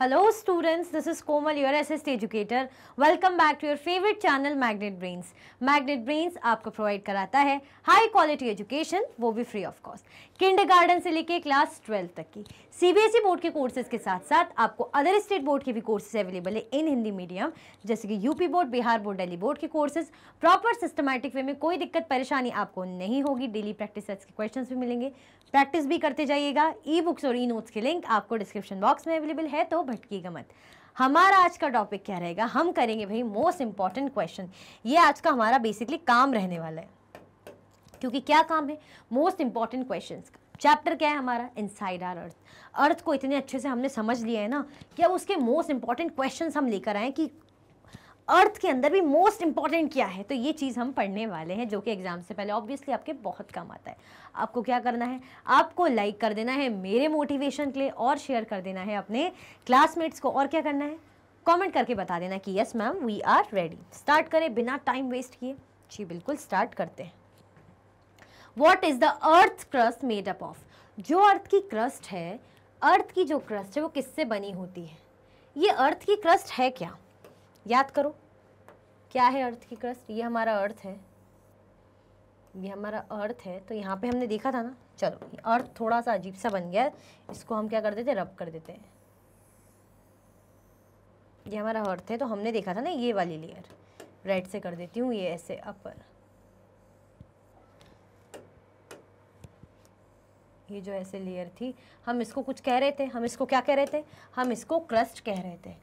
Hello students this is Komal your assist educator welcome back to your favourite channel Magnet Brains Magnet Brains आपको provide कराता है high quality education वो भी free of cost garden से लेके class twelfth तक की सीबीएसई बोर्ड e के कोर्सेज के साथ साथ आपको अदर स्टेट बोर्ड के भी कोर्सेज अवेलेबल है इन हिंदी मीडियम जैसे कि UP board Bihar board Delhi board के कोर्सेज प्रॉपर सिस्टमैटिक वे में कोई दिक्कत परेशानी आपको नहीं होगी डेली प्रैक्टिस के क्वेश्चन भी मिलेंगे प्रैक्टिस भी करते जाइएगा ई बुक्स और ई नोट्स के लिंक आपको डिस्क्रिप्शन बॉक्स में अवेलेबल है तो भटकीगा मत हमारा आज का टॉपिक क्या रहेगा हम करेंगे भाई मोस्ट इंपॉर्टेंट क्वेश्चन ये आज का हमारा बेसिकली काम रहने वाला है क्योंकि क्या काम है मोस्ट इंपॉर्टेंट क्वेश्चन चैप्टर क्या है हमारा इनसाइड आर अर्थ अर्थ को इतने अच्छे से हमने समझ लिया है ना कि अब उसके मोस्ट इंपॉर्टेंट क्वेश्चन हम लेकर आए कि अर्थ के अंदर भी मोस्ट इंपॉर्टेंट क्या है तो ये चीज़ हम पढ़ने वाले हैं जो कि एग्ज़ाम से पहले ऑब्वियसली आपके बहुत काम आता है आपको क्या करना है आपको लाइक कर देना है मेरे मोटिवेशन के लिए और शेयर कर देना है अपने क्लासमेट्स को और क्या करना है कमेंट करके बता देना कि yes ma'am we are ready start करें बिना टाइम वेस्ट किए जी बिल्कुल स्टार्ट करते हैं what is the earth crust made up of जो अर्थ की क्रस्ट है अर्थ की जो क्रस्ट है वो किससे बनी होती है ये अर्थ की क्रस्ट है क्या याद करो क्या है अर्थ की क्रस्ट ये हमारा अर्थ है ये हमारा अर्थ है तो यहाँ पे हमने देखा था ना चलो अर्थ थोड़ा सा अजीब सा बन गया इसको हम क्या कर देते हैं रब कर देते हैं ये हमारा अर्थ है तो हमने देखा था ना ये वाली लेयर राइट से कर देती हूँ ये ऐसे अपर ये जो ऐसे लेयर थी हम इसको कुछ कह रहे थे हम इसको क्या कह रहे थे हम इसको क्रस्ट कह रहे थे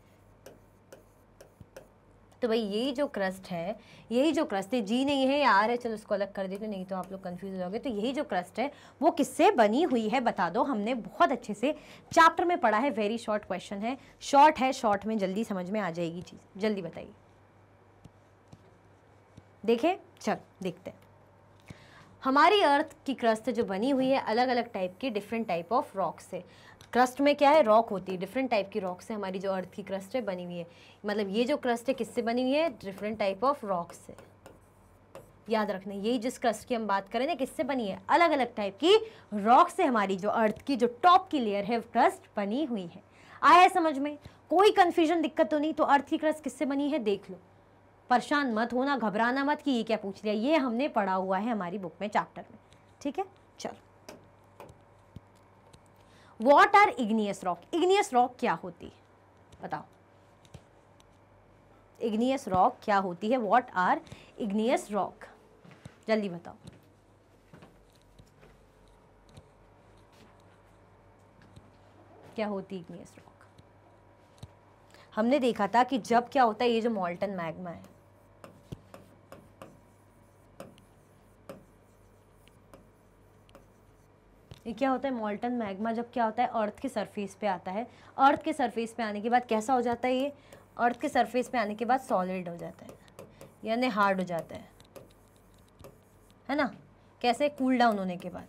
तो भाई यही जो क्रस्ट है यही जो क्रस्ट है जी नहीं है या आर है चलो उसको अलग कर देते नहीं तो आप लोग कन्फ्यूज हो जाओगे तो यही जो क्रस्ट है वो किससे बनी हुई है बता दो हमने बहुत अच्छे से चैप्टर में पढ़ा है वेरी शॉर्ट क्वेश्चन है शॉर्ट है शॉर्ट में जल्दी समझ में आ जाएगी चीज़ जल्दी बताइए देखें चल देखते हैं हमारी अर्थ की क्रस्ट जो बनी हुई है अलग अलग टाइप की डिफरेंट टाइप ऑफ रॉक से क्रस्ट में क्या है रॉक होती है डिफरेंट टाइप की रॉक से हमारी जो अर्थ की क्रस्ट है बनी हुई है मतलब ये जो क्रस्ट है किससे बनी हुई है डिफरेंट टाइप ऑफ रॉक से याद रखना यही जिस क्रस्ट की हम बात करें ना किससे बनी है अलग अलग टाइप की रॉक से हमारी जो अर्थ की जो टॉप की लेयर है क्रस्ट बनी हुई है आया समझ में कोई कन्फ्यूजन दिक्कत तो नहीं तो अर्थ की क्रस्ट किससे बनी है देख लो परेशान मत होना घबराना मत कि ये क्या पूछ लिया ये हमने पढ़ा हुआ है हमारी बुक में चैप्टर में ठीक है चलो what are igneous rock igneous rock क्या होती है बताओ इग्नियस रॉक क्या होती है वॉट आर इग्नियस रॉक जल्दी बताओ क्या होती है इग्नियस रॉक हमने देखा था कि जब क्या होता है ये जो मॉल्टन मैग्मा है ये क्या होता है मोल्टन मैग्मा जब क्या होता है अर्थ के सरफेस पे आता है अर्थ के सरफेस पे आने के बाद कैसा हो जाता है ये अर्थ के सरफेस पे आने के बाद सॉलिड हो जाता है यानी हार्ड हो जाता है है ना कैसे कूल डाउन होने के बाद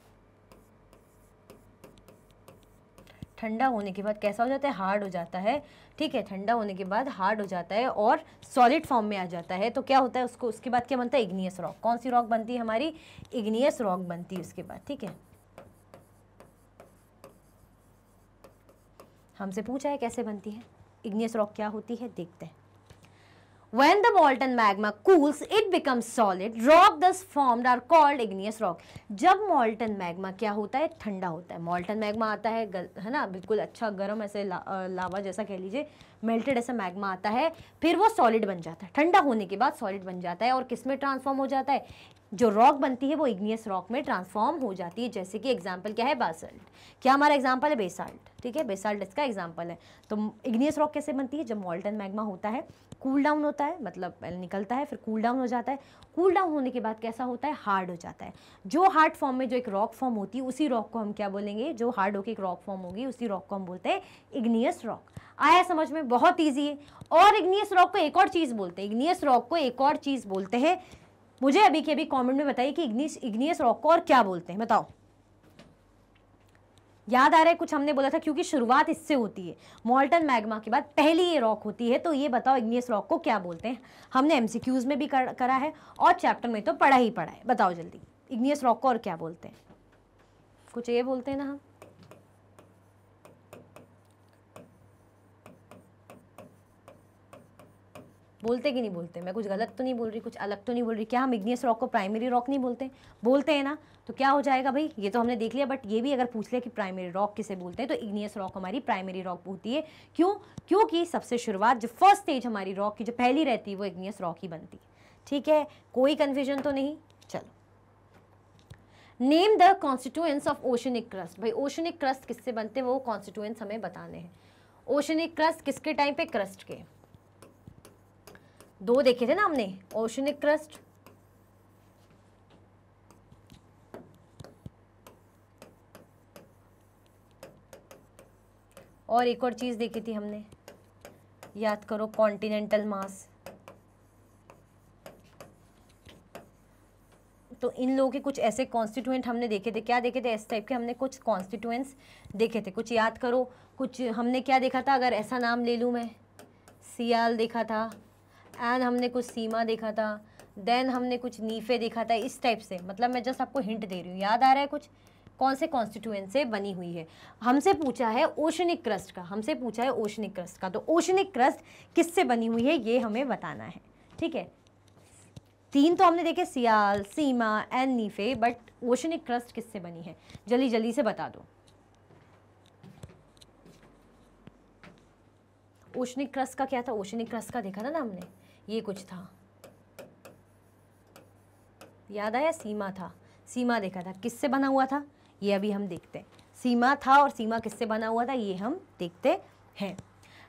ठंडा होने के बाद कैसा हो जाता है हार्ड हो जाता है ठीक है ठंडा होने के बाद हार्ड हो जाता है और सॉलिड फॉर्म में आ जाता है तो क्या होता है उसको उसके बाद क्या बनता है इग्नियस रॉक कौन सी रॉक बनती है हमारी इग्नियस रॉक बनती है उसके बाद ठीक है हमसे पूछा है कैसे बनती है इग्नियस रॉक क्या होती है देखते हैं when the molten magma cools it becomes solid rock thus formed are called igneous rock जब molten magma क्या होता है ठंडा होता है molten magma आता है गल, है ना बिल्कुल अच्छा गर्म ऐसे ला, लावा जैसा कह लीजिए melted ऐसा magma आता है फिर वो solid बन जाता है ठंडा होने के बाद solid बन जाता है और किस में ट्रांसफॉर्म हो जाता है जो रॉक बनती है वो इग्नियस रॉक में ट्रांसफॉर्म हो जाती है जैसे कि एग्जाम्पल क्या है बासल्ट क्या हमारा एग्जाम्पल है बेसाल्ट ठीक है बेसाल्ट इसका एग्जाम्पल है तो इग्नियस रॉक कैसे बनती है जब मॉल्टन मैग्मा होता है कूल डाउन होता है मतलब निकलता है फिर कूल डाउन हो जाता है कूल डाउन होने के बाद कैसा होता है हार्ड हो जाता है जो हार्ड फॉर्म में जो एक रॉक फॉर्म होती है उसी रॉक को हम क्या बोलेंगे जो हार्ड होकर एक रॉक फॉर्म होगी उसी रॉक को हम बोलते हैं इग्नियस रॉक आया समझ में बहुत ईजी है और इग्नियस रॉक को एक और चीज़ बोलते हैं इग्नियस रॉक को एक और चीज़ बोलते हैं मुझे अभी के अभी कमेंट में बताइए कि इग्नियस इग्नियस रॉक को और क्या बोलते हैं बताओ याद आ रहा है कुछ हमने बोला था क्योंकि शुरुआत इससे होती है मॉल्टन मैग्मा के बाद पहली ये रॉक होती है तो ये बताओ इग्नियस रॉक को क्या बोलते हैं हमने एमसीक्यूज में भी कर, करा है और चैप्टर में तो पढ़ा ही पढ़ा है बताओ जल्दी इग्नियस रॉक को और क्या बोलते हैं कुछ ये बोलते हैं ना हम बोलते कि नहीं बोलते मैं कुछ गलत तो नहीं बोल रही कुछ अलग तो नहीं बोल रही क्या हम इग्नियस रॉक को प्राइमरी रॉक नहीं बोलते बोलते हैं ना तो क्या हो जाएगा भाई ये तो हमने देख लिया बट ये भी अगर पूछ लिया कि प्राइमरी रॉक किसे बोलते हैं तो इग्नियस रॉक हमारी प्राइमरी रॉक होती है क्यों क्योंकि सबसे शुरुआत जो फर्स्ट स्टेज हमारी रॉक की जो पहली रहती है वो इग्नियस रॉक ही बनती है ठीक है कोई कन्फ्यूजन तो नहीं चलो name the constituents of oceanic crust भाई ओशनिक क्रस्ट किससे बनते हैं वो कॉन्स्टिट्यूएंस हमें बताने हैं ओशनिक क्रस्ट किसके टाइम पे क्रस्ट के दो देखे थे ना हमने ओशनिक क्रस्ट और एक और चीज़ देखी थी हमने याद करो कॉन्टिनेंटल मास तो इन लोगों के कुछ ऐसे कॉन्स्टिट्यूएंट हमने देखे थे क्या देखे थे इस टाइप के हमने कुछ कॉन्स्टिट्यूएंट्स देखे थे कुछ याद करो कुछ हमने क्या देखा था अगर ऐसा नाम ले लूँ मैं सियाल देखा था एंड हमने कुछ सीमा देखा था देन हमने कुछ नीफे देखा था इस टाइप से मतलब मैं जस्ट आपको हिंट दे रही हूँ याद आ रहा है कुछ कौन से कॉन्स्टिट्यूएंट से बनी हुई है हमसे पूछा है ओशनिक क्रस्ट का हमसे पूछा है ओशनिक क्रस्ट का तो ओशनिक क्रस्ट किससे बनी हुई है ये हमें बताना है ठीक है तीन तो हमने देखे sial sima and nife but oceanic crust किससे बनी है जल्दी जल्दी से बता दो ओशनिक क्रस्ट का क्या था ओशनिक क्रस्ट का देखा था ना हमने ये कुछ था याद आया सीमा था सीमा देखा था किससे बना हुआ था ये अभी हम देखते हैं सीमा था और सीमा किससे बना हुआ था ये हम देखते हैं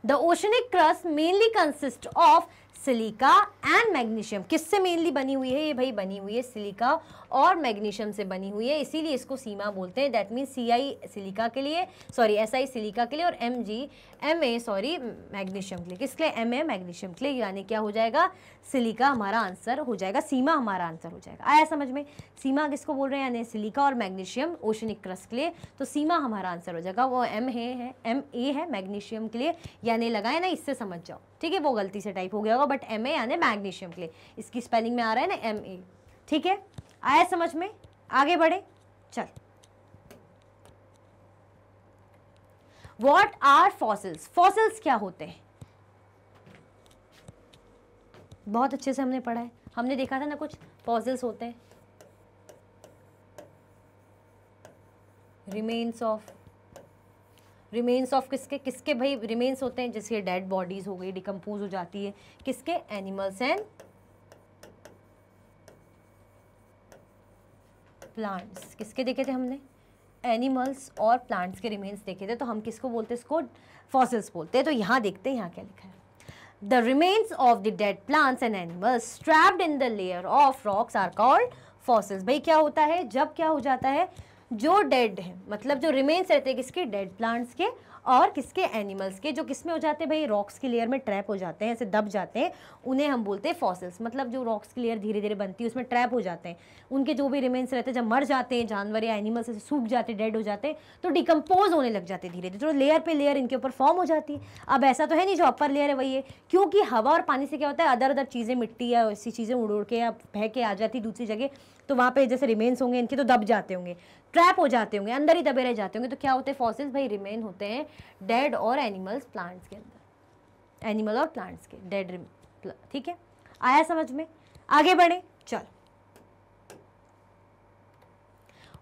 the oceanic crust mainly consist of silica and magnesium किससे मेनली बनी हुई है ये भाई बनी हुई है सिलिका और मैग्नीशियम से बनी हुई है इसीलिए इसको सीमा बोलते हैं that means C I silica के लिए सॉरी एस आई सिलिका के लिए और M G M A sorry magnesium clay किसके लिए एम ए मैग्नीशियम क्ले यानी क्या हो जाएगा सिलिका हमारा आंसर हो जाएगा सीमा हमारा आंसर हो जाएगा आया समझ में सीमा किसको बोल रहे हैं यानी सिलिका और मैग्नीशियम ओशनिक क्रस के लिए तो सीमा हमारा आंसर हो जाएगा वो एम ए है एम ए है मैग्नीशियम के लिए यानी लगाए ना इससे समझ जाओ ठीक है वो गलती से टाइप हो गया होगा बट एम ए यानी मैग्नीशियम के लिए इसकी स्पेलिंग में आ रहा है ना एम ए ठीक है आया समझ में आगे बढ़े चल वॉट आर फॉसिल्स फॉसिल्स क्या होते हैं बहुत अच्छे से हमने पढ़ा है हमने देखा था ना कुछ फॉसिल्स होते हैं रिमेन्स ऑफ रिमेन्स ऑफ किसके किसके भाई रिमेन्स होते हैं जैसे डेड बॉडीज हो गई डिकम्पोज हो जाती है किसके एनिमल्स एंड प्लांट्स किसके देखे थे हमने एनिमल्स और प्लांट्स के रिमेन्स देखे थे तो हम किसको बोलते हैं इसको फॉसिल्स बोलते हैं तो यहाँ देखते हैं यहाँ क्या लिखा है the remains of the dead plants and animals trapped in the layer of rocks are called fossils भाई क्या होता है जब क्या हो जाता है जो डेड है मतलब जो रिमेन्स रहते हैं किसके डेड प्लांट्स के और किसके एनिमल्स के जो किस में हो जाते हैं भाई रॉक्स की लेयर में ट्रैप हो जाते हैं ऐसे दब जाते हैं उन्हें हम बोलते हैं फॉसिल्स मतलब जो रॉक्स की लेयर धीरे धीरे बनती है उसमें ट्रैप हो जाते हैं उनके जो भी रिमेन्स रहते हैं जब मर जाते हैं जानवर या एनिमल्स ऐसे सूख जाते डेड हो जाते हैं तो डिकम्पोज होने लग जाते धीरे धीरे तो लेयर पर लेयर इनके ऊपर फॉर्म हो जाती है अब ऐसा तो है नहीं जो अपर लेयर है वही है क्योंकि हवा और पानी से क्या होता है अदर अदर चीज़ें मिट्टी या ऐसी चीज़ें उड़ उड़ के या बह के आ जाती दूसरी जगह तो वहाँ पे जैसे रिमेन्स होंगे इनके तो दब जाते होंगे ट्रैप हो जाते होंगे अंदर ही दबे रह जाते होंगे तो क्या होते हैं फॉसिल्स भाई रिमेन होते हैं डेड और एनिमल्स प्लांट्स के अंदर एनिमल और प्लांट्स के डेड ठीक है आया समझ में आगे बढ़े चल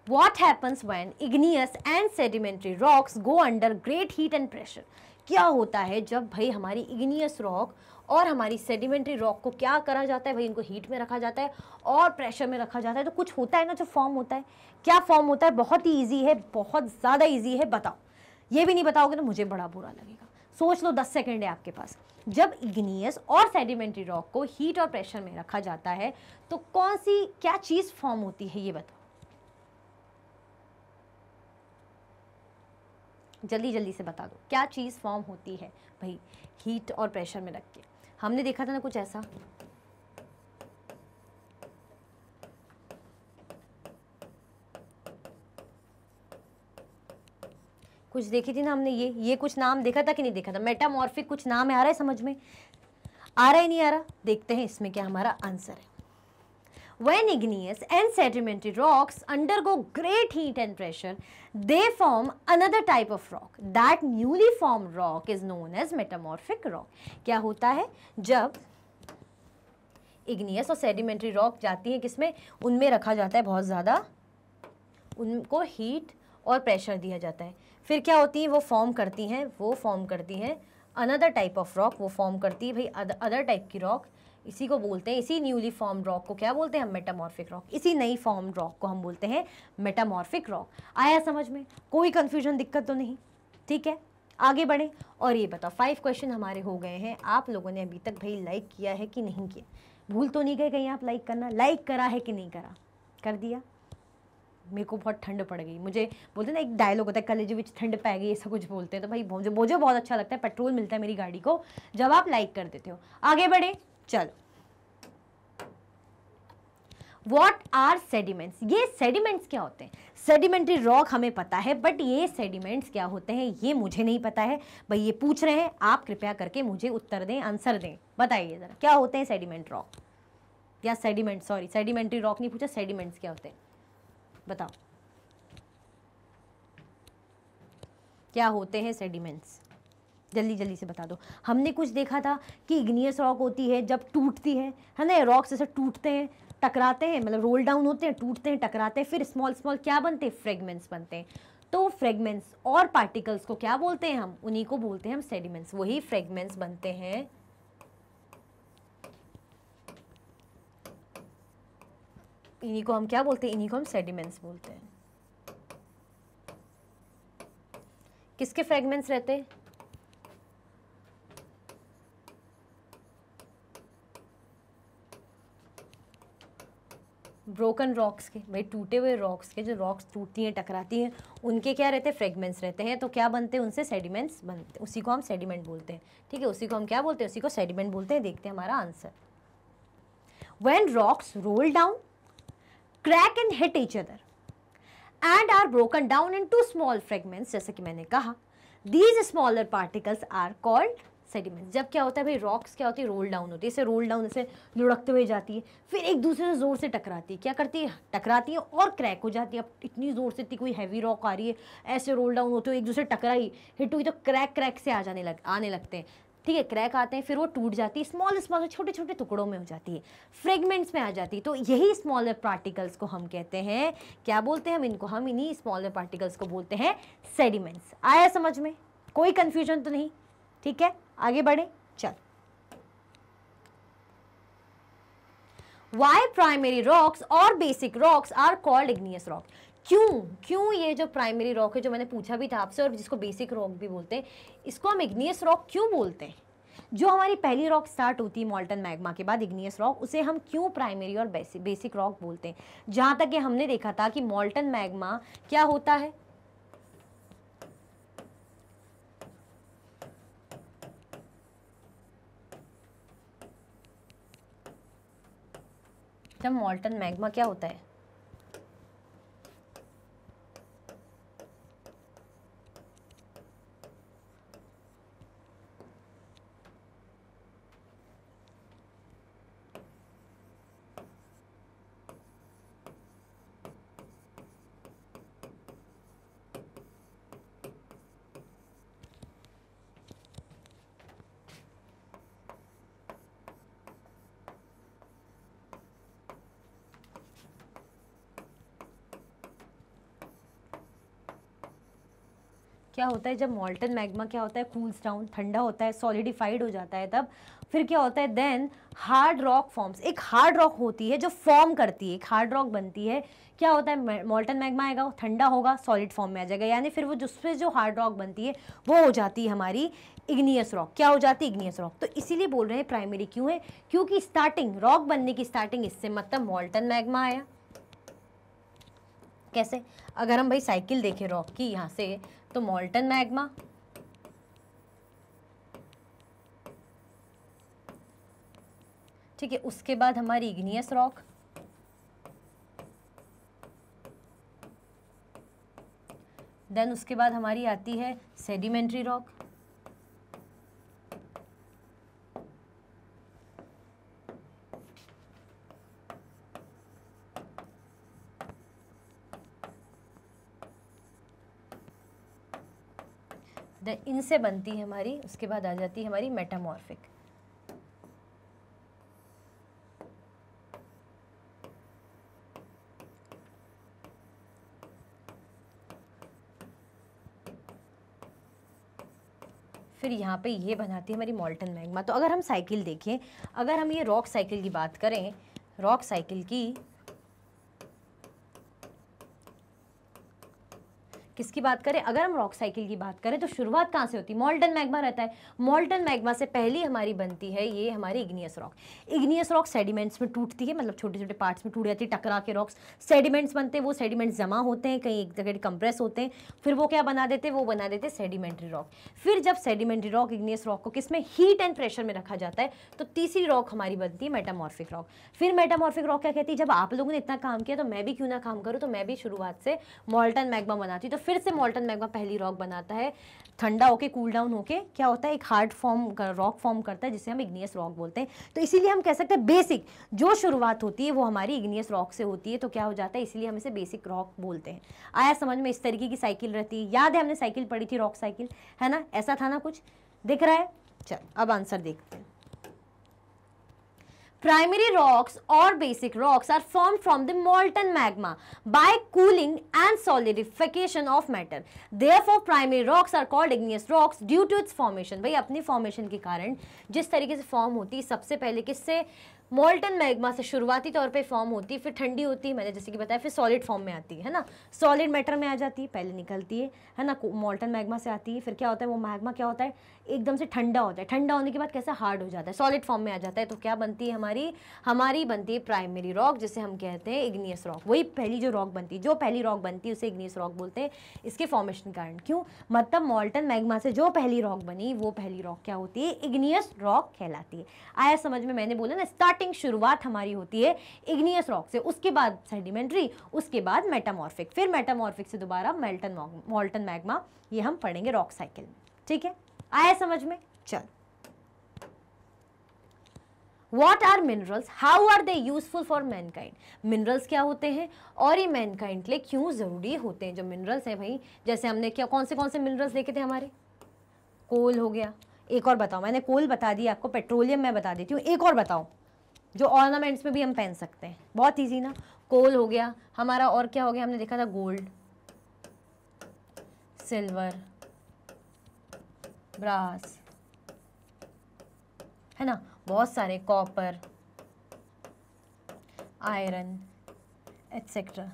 what happens when igneous and sedimentary rocks go under great heat and pressure क्या होता है जब भाई हमारी इग्नियस रॉक और हमारी सेडिमेंट्री रॉक को क्या करा जाता है भाई इनको हीट में रखा जाता है और प्रेशर में रखा जाता है तो कुछ होता है ना जो फॉर्म होता है क्या फॉर्म होता है बहुत ही ईजी है बहुत ज़्यादा ईजी है बताओ ये भी नहीं बताओगे तो मुझे बड़ा बुरा लगेगा सोच लो दस सेकेंड है आपके पास जब इग्नियस और सेडिमेंट्री रॉक को हीट और प्रेशर में रखा जाता है तो कौन सी क्या चीज़ फॉर्म होती है ये बताओ जल्दी जल्दी से बता दो क्या चीज़ फॉर्म होती है भाई हीट और प्रेशर में रख के हमने देखा था ना कुछ ऐसा कुछ देखी थी ना हमने ये ये कुछ नाम देखा था कि नहीं देखा था मेटामॉर्फिक कुछ नाम आ रहा है समझ में आ रहा है नहीं आ रहा देखते हैं इसमें क्या हमारा आंसर है When igneous and sedimentary rocks undergo great heat and pressure, they form another type of rock. That newly formed rock is known as metamorphic rock. kya hota hai jab igneous और sedimentary rock जाती हैं किसमें उनमें रखा जाता है बहुत ज़्यादा उनको हीट और प्रेशर दिया जाता है फिर क्या होती हैं वो फॉर्म करती हैं वो फॉर्म करती हैं अनदर टाइप ऑफ रॉक वो फॉर्म करती है भाई अदर टाइप की रॉक इसी को बोलते हैं इसी न्यूली फॉर्म रॉक को क्या बोलते हैं हम मेटामॉर्फिक रॉक इसी नई फॉर्म रॉक को हम बोलते हैं मेटामॉर्फिक रॉक आया समझ में कोई कन्फ्यूजन दिक्कत तो नहीं ठीक है आगे बढ़े और ये बताओ फाइव क्वेश्चन हमारे हो गए हैं आप लोगों ने अभी तक भाई लाइक किया है कि नहीं किया भूल तो नहीं गए कहीं आप लाइक करना लाइक करा है कि नहीं करा कर दिया मेरे को बहुत ठंड पड़ गई मुझे बोलते ना एक डायलॉग होता है कलेज विच ठंड पै गई ऐसा कुछ बोलते हैं तो भाई मुझे मुझे बहुत अच्छा लगता है पेट्रोल मिलता है मेरी गाड़ी को जब आप लाइक कर देते हो आगे बढ़े चलो वॉट आर सेडिमेंट्स ये सेडिमेंट्स क्या होते हैं सेडिमेंट्री रॉक हमें पता है बट ये सेडिमेंट्स क्या होते हैं ये मुझे नहीं पता है भाई ये पूछ रहे हैं आप कृपया करके मुझे उत्तर दें आंसर दें बताइए ज़रा क्या होते हैं सेडिमेंट रॉक या सेडिमेंट सॉरी सेडिमेंट्री रॉक नहीं पूछा सेडिमेंट्स क्या होते हैं बताओ क्या होते हैं सेडिमेंट्स जल्दी जल्दी से बता दो हमने कुछ देखा था कि इग्नियस रॉक होती है जब टूटती है है ना रॉक्स ऐसे टूटते हैं टकराते हैं मतलब रोल डाउन होते हैं टूटते हैं टकराते हैं फिर स्मॉल स्मॉल क्या बनते हैं फ्रेगमेंट्स बनते हैं तो फ्रेगमेंट्स और पार्टिकल्स को क्या बोलते हैं हम उन्हीं को बोलते हैं हम सेडिमेंट्स वही फ्रेगमेंट्स बनते हैं इन्हीं को हम क्या बोलते हैं इन्हीं को हम सेडिमेंट्स बोलते हैं किसके फ्रेगमेंट्स रहते हैं ब्रोकन रॉक्स के भाई टूटे हुए रॉक्स के जो रॉक्स टूटती हैं टकराती हैं उनके क्या रहते हैं फ्रेगमेंट्स रहते हैं तो क्या बनते हैं उनसे सेडिमेंट्स बनते हैं उसी को हम सेडिमेंट बोलते हैं ठीक है उसी को हम क्या बोलते हैं उसी को सेडिमेंट बोलते हैं देखते हैं हमारा answer when rocks roll down crack and hit each other and are broken down into small fragments जैसे कि मैंने कहा these smaller particles are called sediments जब क्या होता है भाई रॉक्स क्या होती है रोल डाउन होती है इसे रोल डाउन इसे लुढ़कते हुए जाती है फिर एक दूसरे से ज़ोर से टकराती है क्या करती है टकराती है और क्रैक हो जाती है अब इतनी ज़ोर से इतनी कोई हैवी रॉक आ रही है ऐसे रोल डाउन होते हुए एक दूसरे टकराई हिट हुई तो क्रैक क्रैक से आ जाने लग आने लगते हैं ठीक है क्रैक आते हैं फिर वो टूट जाती है स्मॉल स्मॉल छोटे छोटे टुकड़ों में हो जाती है फ्रेगमेंट्स में आ जाती है तो यही स्मॉलर पार्टिकल्स को हम कहते हैं क्या बोलते हैं हम इनको हम इन्हीं स्मॉलर पार्टिकल्स को बोलते हैं सेडिमेंट्स आया समझ में कोई कन्फ्यूजन तो नहीं ठीक है आगे बढ़े चल वाई प्राइमरी रॉक्स और basic rocks are called igneous rock क्यों क्यों ये जो प्राइमरी रॉक है जो मैंने पूछा भी था आपसे और जिसको बेसिक रॉक भी बोलते हैं इसको हम इग्नियस रॉक क्यों बोलते हैं जो हमारी पहली रॉक स्टार्ट होती है मॉल्टन मैग्मा के बाद इग्नियस रॉक उसे हम क्यों प्राइमरी और बेसिक बेसिक रॉक बोलते हैं जहाँ तक ये हमने देखा था कि मॉल्टन मैग्मा क्या होता है जब मॉल्टन मैग्मा क्या होता है क्या होता है जब मॉल्टन मैग्मा क्या होता है कूल्स डाउन ठंडा होता है सॉलिडिफाइड हो जाता है तब फिर क्या होता है देन हार्ड रॉक फॉर्म्स एक हार्ड रॉक होती है जो फॉर्म करती है एक हार्ड रॉक बनती है क्या होता है मॉल्टन मैग्मा आएगा ठंडा होगा सॉलिड फॉर्म में आ जाएगा यानी फिर वो जिससे जो हार्ड रॉक बनती है वो हो जाती है हमारी इग्नियस रॉक क्या हो जाती है इग्नियस रॉक तो इसीलिए बोल रहे हैं प्राइमरी क्यों है क्योंकि स्टार्टिंग रॉक बनने की स्टार्टिंग इससे मतलब मॉल्टन मैग्मा आया कैसे अगर हम भाई साइकिल देखें रॉक की यहाँ से तो मॉल्टन मैग्मा ठीक है उसके बाद हमारी इग्नियस रॉक देन उसके बाद हमारी आती है सेडिमेंट्री रॉक इनसे बनती है हमारी उसके बाद आ जाती है हमारी मेटामॉर्फिक फिर यहाँ पे ये बनाती है हमारी मॉल्टन मैग्मा तो अगर हम साइकिल देखें अगर हम ये रॉक साइकिल की बात करें रॉक साइकिल की किसकी बात करें अगर हम रॉक साइकिल की बात करें तो शुरुआत कहाँ से होती है मॉल्टन मैग्मा रहता है मॉल्टन मैग्मा से पहली हमारी बनती है ये हमारी igneous rock igneous rock sediments में टूटती है मतलब छोटे छोटे पार्ट्स में टूट जाती है टकरा के रॉक्स सेडिमेंट्स बनते हैं वो सेडिमेंट्स जमा होते हैं कहीं एक जगह कंप्रेस होते हैं फिर वो क्या बना देते हैं वो बना देते हैं सेडिमेंट्री रॉक फिर जब सेडिमेंट्री रॉक इग्नियस रॉक को किसमें हीट एंड प्रेशर में रखा जाता है तो तीसरी रॉक हमारी बनती है मेटामॉर्फिक रॉक फिर मेटामॉर्फिक रॉक क्या कहती है जब आप लोगों ने इतना काम किया तो मैं भी क्यों ना काम करूँ तो मैं भी शुरुआत से मॉल्टन मैगमा बनाती तो फिर फिर से मोल्टन मैग्मा पहली रॉक बनाता है ठंडा होके कूल डाउन होके क्या होता है एक हार्ड फॉर्म रॉक फॉर्म करता है जिसे हम इग्नियस रॉक बोलते हैं तो इसीलिए हम कह सकते हैं बेसिक जो शुरुआत होती है वो हमारी इग्नियस रॉक से होती है तो क्या हो जाता है इसीलिए हम इसे बेसिक रॉक बोलते हैं आया समझ में इस तरीके की साइकिल रहती है याद है हमने साइकिल पढ़ी थी रॉक साइकिल है ना ऐसा था ना कुछ दिख रहा है चल अब आंसर देखते हैं Primary rocks or basic rocks are formed from the molten magma by cooling and solidification of matter Therefore, primary rocks are called igneous rocks due to its formation. bhai apni formation ke karan jis tarike se form hoti है सबसे पहले किससे molten magma से शुरुआती तौर पे form होती है फिर ठंडी होती है मैंने जैसे कि बताया फिर सॉलिड फॉर्म में आती है है ना सॉलिड मैटर में आ जाती है पहले निकलती है है ना मोल्टन मैग्मा से आती है फिर क्या होता है वो मैग्मा क्या होता है एकदम से ठंडा होता है ठंडा होने के बाद कैसे हार्ड हो जाता है सॉलिड फॉर्म में आ जाता है तो क्या बनती है हमारी हमारी बनती है प्राइमरी रॉक जिसे हम कहते हैं इग्नियस रॉक वही पहली जो रॉक बनती है जो पहली रॉक बनती है उसे इग्नियस रॉक बोलते हैं इसके फॉर्मेशन कारण क्यों मतलब मोल्टन मैग्मा से जो पहली रॉक बनी वो पहली रॉक क्या होती है इग्नियस रॉक कहलाती है आया समझ में मैंने बोला ना स्टार्ट स्टार्टिंग शुरुआत हमारी होती है इग्नियस रॉक से उसके बाद सेडिमेंट्री उसके बाद मेटामॉर्फिक फिर मेटामॉर्फिक से दोबारा मेल्टन मॉल्टन मैग्मा ये हम पढ़ेंगे रॉक साइकिल में ठीक है आया समझ में चल what are minerals how are they useful for mankind minerals क्या होते हैं और ये मैनकाइंड लिए क्यों ज़रूरी होते हैं जो मिनरल्स हैं भाई जैसे हमने क्या कौन से कौन से मिनरल्स देखे थे हमारे कोल हो गया एक और बताओ मैंने कोल बता दिया आपको पेट्रोलियम मैं बता देती हूँ एक और बताओ जो ऑर्नामेंट्स में भी हम पहन सकते हैं बहुत ईजी ना कोल हो गया हमारा और क्या हो गया हमने देखा था गोल्ड सिल्वर ब्रास है ना बहुत सारे कॉपर आयरन एट्सेट्रा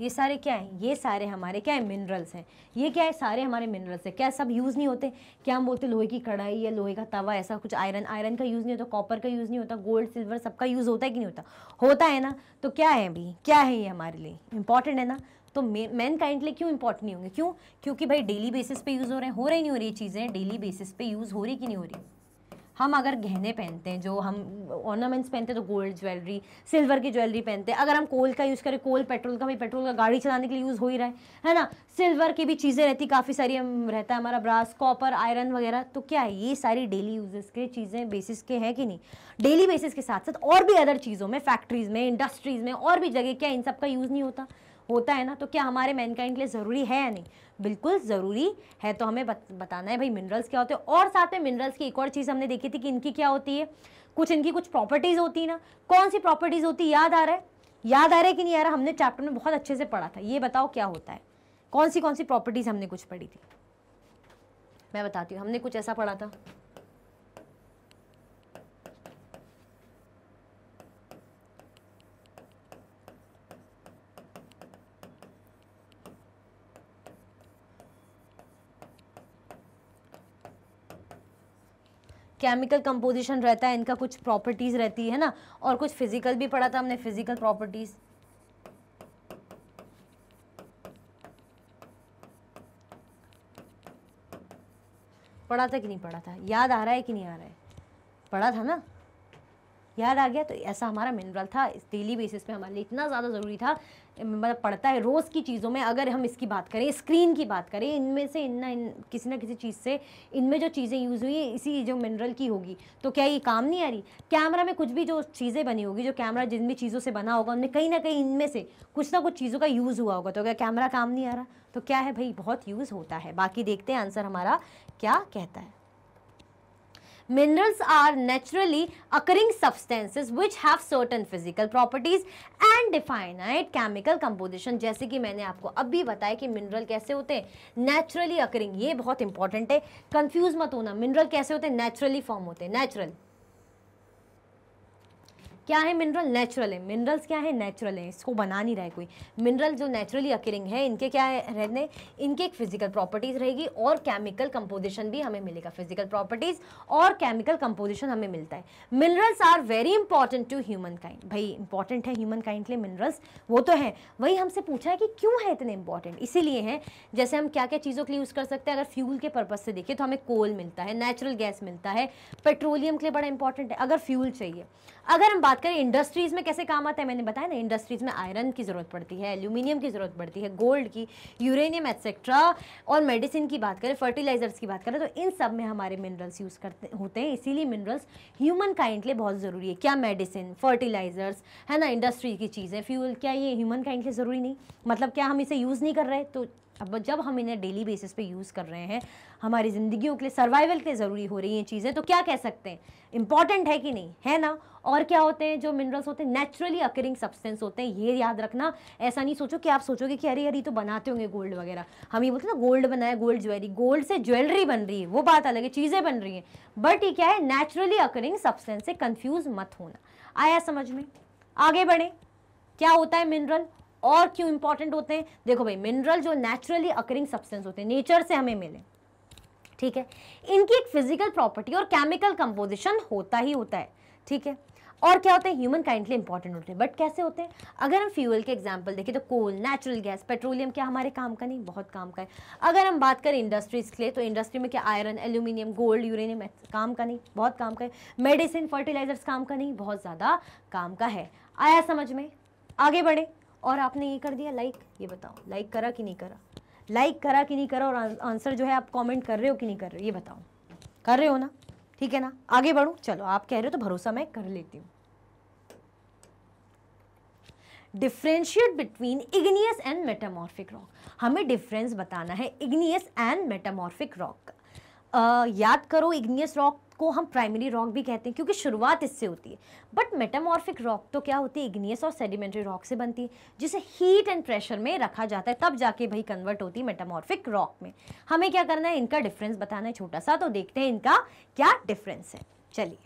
ये सारे क्या हैं ये सारे हमारे क्या है मिनरल्स हैं ये क्या है सारे हमारे मिनरल्स हैं क्या सब यूज़ नहीं होते क्या हम बोलते लोहे की कढ़ाई या लोहे का तवा ऐसा कुछ आयरन आयरन का यूज़ नहीं होता कॉपर का यूज़ नहीं होता गोल्ड सिल्वर सबका यूज़ होता है कि नहीं होता होता है ना तो क्या है अभी क्या है ये हमारे लिए इंपॉर्टेंट है ना तो मैन काइंड क्यों इंपॉर्टेंट नहीं होंगे क्यों क्योंकि भाई डेली बेसिस पे यूज़ हो रहे हैं हो रही नहीं हो रही चीज़ें डेली बेसिस पे यूज़ हो रही कि नहीं हो रही हम अगर गहने पहनते हैं जो हम ऑर्नामेंट्स पहनते हैं तो गोल्ड ज्वेलरी सिल्वर की ज्वेलरी पहनते हैं अगर हम कोल का यूज़ करें कोल पेट्रोल का भी पेट्रोल का गाड़ी चलाने के लिए यूज़ हो ही रहा है है ना सिल्वर की भी चीज़ें रहती काफ़ी सारी हम रहता है हमारा ब्रास कॉपर आयरन वगैरह तो क्या है ये सारी डेली यूजेस के चीज़ें बेसिस के हैं कि नहीं डेली बेसिस के साथ साथ और भी अदर चीज़ों में फैक्ट्रीज़ में इंडस्ट्रीज़ में और भी जगह क्या इन सब का यूज़ नहीं होता होता है ना तो क्या हमारे मैनकाइंड के लिए ज़रूरी है या नहीं बिल्कुल ज़रूरी है तो हमें बत, बताना है भाई मिनरल्स क्या होते हैं और साथ में मिनरल्स की एक और चीज़ हमने देखी थी कि इनकी क्या होती है कुछ इनकी कुछ प्रॉपर्टीज़ होती है ना कौन सी प्रॉपर्टीज़ होती है याद आ रहा है याद आ रहा है कि नहीं आ रहा हमने चैप्टर में बहुत अच्छे से पढ़ा था ये बताओ क्या होता है कौन सी कौन सी प्रॉपर्टीज़ हमने कुछ पढ़ी थी मैं बताती हूँ हमने कुछ ऐसा पढ़ा था केमिकल कंपोजिशन रहता है इनका कुछ प्रॉपर्टीज़ रहती है ना और कुछ फिजिकल भी पढ़ा था हमने फिजिकल प्रॉपर्टीज़ पढ़ा था कि नहीं पढ़ा था याद आ रहा है कि नहीं आ रहा है पढ़ा था ना याद आ गया तो ऐसा हमारा मिनरल था डेली बेसिस पे हमारे लिए इतना ज़्यादा ज़रूरी था मतलब पड़ता है रोज़ की चीज़ों में अगर हम इसकी बात करें स्क्रीन की बात करें इनमें से इन, इन किसी ना किसी चीज़ से इनमें जो चीज़ें यूज़ हुई इसी जो मिनरल की होगी तो क्या ये काम नहीं आ रही कैमरा में कुछ भी जो चीज़ें बनी होगी जो कैमरा जिन भी चीज़ों से बना होगा उनमें कहीं ना कहीं इनमें से कुछ ना कुछ चीज़ों का यूज़ हुआ होगा तो अगर कैमरा काम नहीं आ रहा तो क्या है भाई बहुत यूज़ होता है बाकी देखते हैं आंसर हमारा क्या कहता है minerals are naturally occurring substances which have certain physical properties and definite chemical composition जैसे कि मैंने आपको अभी बताया कि mineral कैसे होते हैं naturally occurring ये बहुत important है confuse मत होना mineral कैसे होते हैं naturally form होते हैं natural क्या है मिनरल नेचुरल है मिनरल्स क्या है नेचुरल है इसको बना नहीं रहा है कोई मिनरल जो नेचुरली अकेरिंग है इनके क्या है रहने इनके एक फिजिकल प्रॉपर्टीज़ रहेगी और केमिकल कंपोजिशन भी हमें मिलेगा फिजिकल प्रॉपर्टीज़ और केमिकल कंपोजिशन हमें मिलता है minerals are very important to human kind भाई इंपॉर्टेंट है ह्यूमन काइंड के लिए मिनरल्स वो तो है वही हमसे पूछा है कि क्यों है इतने इंपॉर्टेंट इसीलिए हैं जैसे हम क्या क्या चीज़ों के लिए यूज़ कर सकते हैं अगर फ्यूल के पर्पज़ से देखें तो हमें कोल मिलता है नेचुरल गैस मिलता है पेट्रोलियम के लिए बड़ा इंपॉर्टेंट है अगर फ्यूल चाहिए अगर हम बात करें इंडस्ट्रीज़ में कैसे काम आता है मैंने बताया ना इंडस्ट्रीज़ में आयरन की ज़रूरत पड़ती है एल्यूमिनियम की ज़रूरत पड़ती है गोल्ड की यूरेनियम एक्सेट्रा और मेडिसिन की बात करें फर्टिलाइजर्स की बात करें तो इन सब में हमारे मिनरल्स यूज़ करते होते हैं इसीलिए मिनरल्स ह्यूमन काइंड लिए बहुत ज़रूरी है क्या मेडिसिन फर्टिलाइजर्स है ना इंडस्ट्री की चीज़ें फ्यूल क्या ये ह्यूमन काइंड के ज़रूरी नहीं मतलब क्या हम इसे यूज़ नहीं कर रहे तो अब जब हम इन्हें डेली बेसिस पे यूज़ कर रहे हैं हमारी ज़िंदगियों के लिए सर्वाइवल के लिए ज़रूरी हो रही हैं चीज़ें तो क्या कह सकते हैं इंपॉर्टेंट है कि नहीं है ना और क्या होते हैं जो मिनरल्स होते हैं नेचुरली अकरिंग सब्सटेंस होते हैं ये याद रखना ऐसा नहीं सोचो कि आप सोचोगे कि अरे अरे तो बनाते होंगे गोल्ड वगैरह हम ये बोलते ना गोल्ड बनाया गोल्ड ज्वेलरी गोल्ड से ज्वेलरी बन रही है वो बात अलग है चीज़ें बन रही हैं बट ये क्या है नेचुरली अकरिंग सब्सटेंस से कन्फ्यूज़ मत होना आया समझ में आगे बढ़ें क्या होता है मिनरल और क्यों इंपॉर्टेंट होते हैं देखो भाई मिनरल जो नेचुरली अकरिंग सब्सटेंस होते हैं नेचर से हमें मिले ठीक है इनकी एक फिजिकल प्रॉपर्टी और केमिकल कंपोजिशन होता ही होता है ठीक है और क्या होते हैं ह्यूमन काइंडली इंपॉर्टेंट होते हैं बट कैसे होते हैं अगर हम फ्यूल के एग्जाम्पल देखें तो कोल नेचुरल गैस पेट्रोलियम क्या हमारे काम का नहीं बहुत काम का है अगर हम बात करें इंडस्ट्रीज के लिए तो इंडस्ट्री में क्या आयरन एल्यूमिनियम गोल्ड यूरेनियम काम का नहीं बहुत काम का है मेडिसिन फर्टिलाइजर्स काम का नहीं बहुत ज़्यादा काम का है आया समझ में आगे बढ़े और आपने ये कर दिया लाइक ये बताओ लाइक करा कि नहीं करा लाइक करा कि नहीं करा और आंसर जो है आप कमेंट कर रहे हो कि नहीं कर रहे हो ये बताओ कर रहे हो ना ठीक है ना आगे बढ़ूँ चलो आप कह रहे हो तो भरोसा मैं कर लेती हूँ differentiate between igneous and metamorphic rock हमें डिफरेंस बताना है इग्नियस एंड मेटामॉर्फिक रॉक का याद करो इग्नियस रॉक को हम प्राइमरी रॉक भी कहते हैं क्योंकि शुरुआत इससे होती है बट मेटामॉर्फिक रॉक तो क्या होती है इग्नियस और सेडिमेंट्री रॉक से बनती है जिसे हीट एंड प्रेशर में रखा जाता है तब जाके भाई कन्वर्ट होती है मेटामॉर्फिक रॉक में हमें क्या करना है इनका डिफरेंस बताना है छोटा सा तो देखते हैं इनका क्या डिफरेंस है चलिए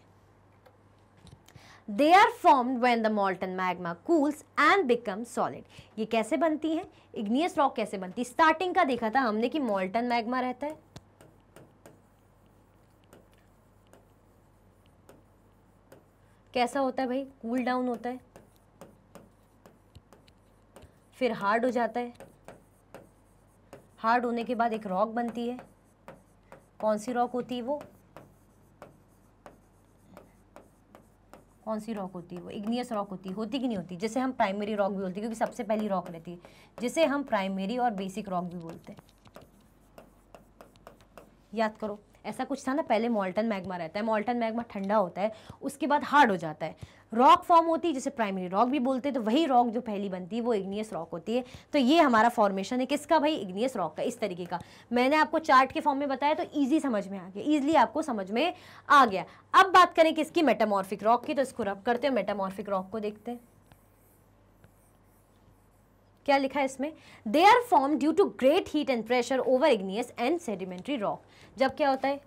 they are formed when the molten magma cools and become solid ये कैसे बनती हैं इग्नियस रॉक कैसे बनती है स्टार्टिंग का देखा था हमने कि मॉल्टन मैगमा रहता है कैसा होता है भाई कूल डाउन होता है फिर हार्ड हो जाता है हार्ड होने के बाद एक रॉक बनती है कौन सी रॉक होती है वो कौन सी रॉक होती है वो इग्नियस रॉक होती है होती कि नहीं होती जैसे हम प्राइमरी रॉक भी बोलते हैं क्योंकि सबसे पहली रॉक रहती है जिसे हम प्राइमरी और बेसिक रॉक भी बोलते हैं याद करो ऐसा कुछ था ना पहले मोल्टन मैग्मा रहता है मोल्टन मैग्मा ठंडा होता है उसके बाद हार्ड हो जाता है रॉक फॉर्म होती है जिसे प्राइमरी रॉक भी बोलते हैं तो वही रॉक जो पहली बनती है वो इग्नियस रॉक होती है तो ये हमारा फॉर्मेशन है किसका भाई इग्नियस रॉक का इस तरीके का मैंने आपको चार्ट के फॉर्म में बताया तो ईजी समझ में आ गया ईजिली आपको समझ में आ गया अब बात करें किसकी मेटामॉर्फिक रॉक की तो इसको रब करते हैं मेटामॉर्फिक रॉक को देखते हैं क्या लिखा है इसमें they are form due to great heat and pressure over igneous and sedimentary rock जब क्या होता है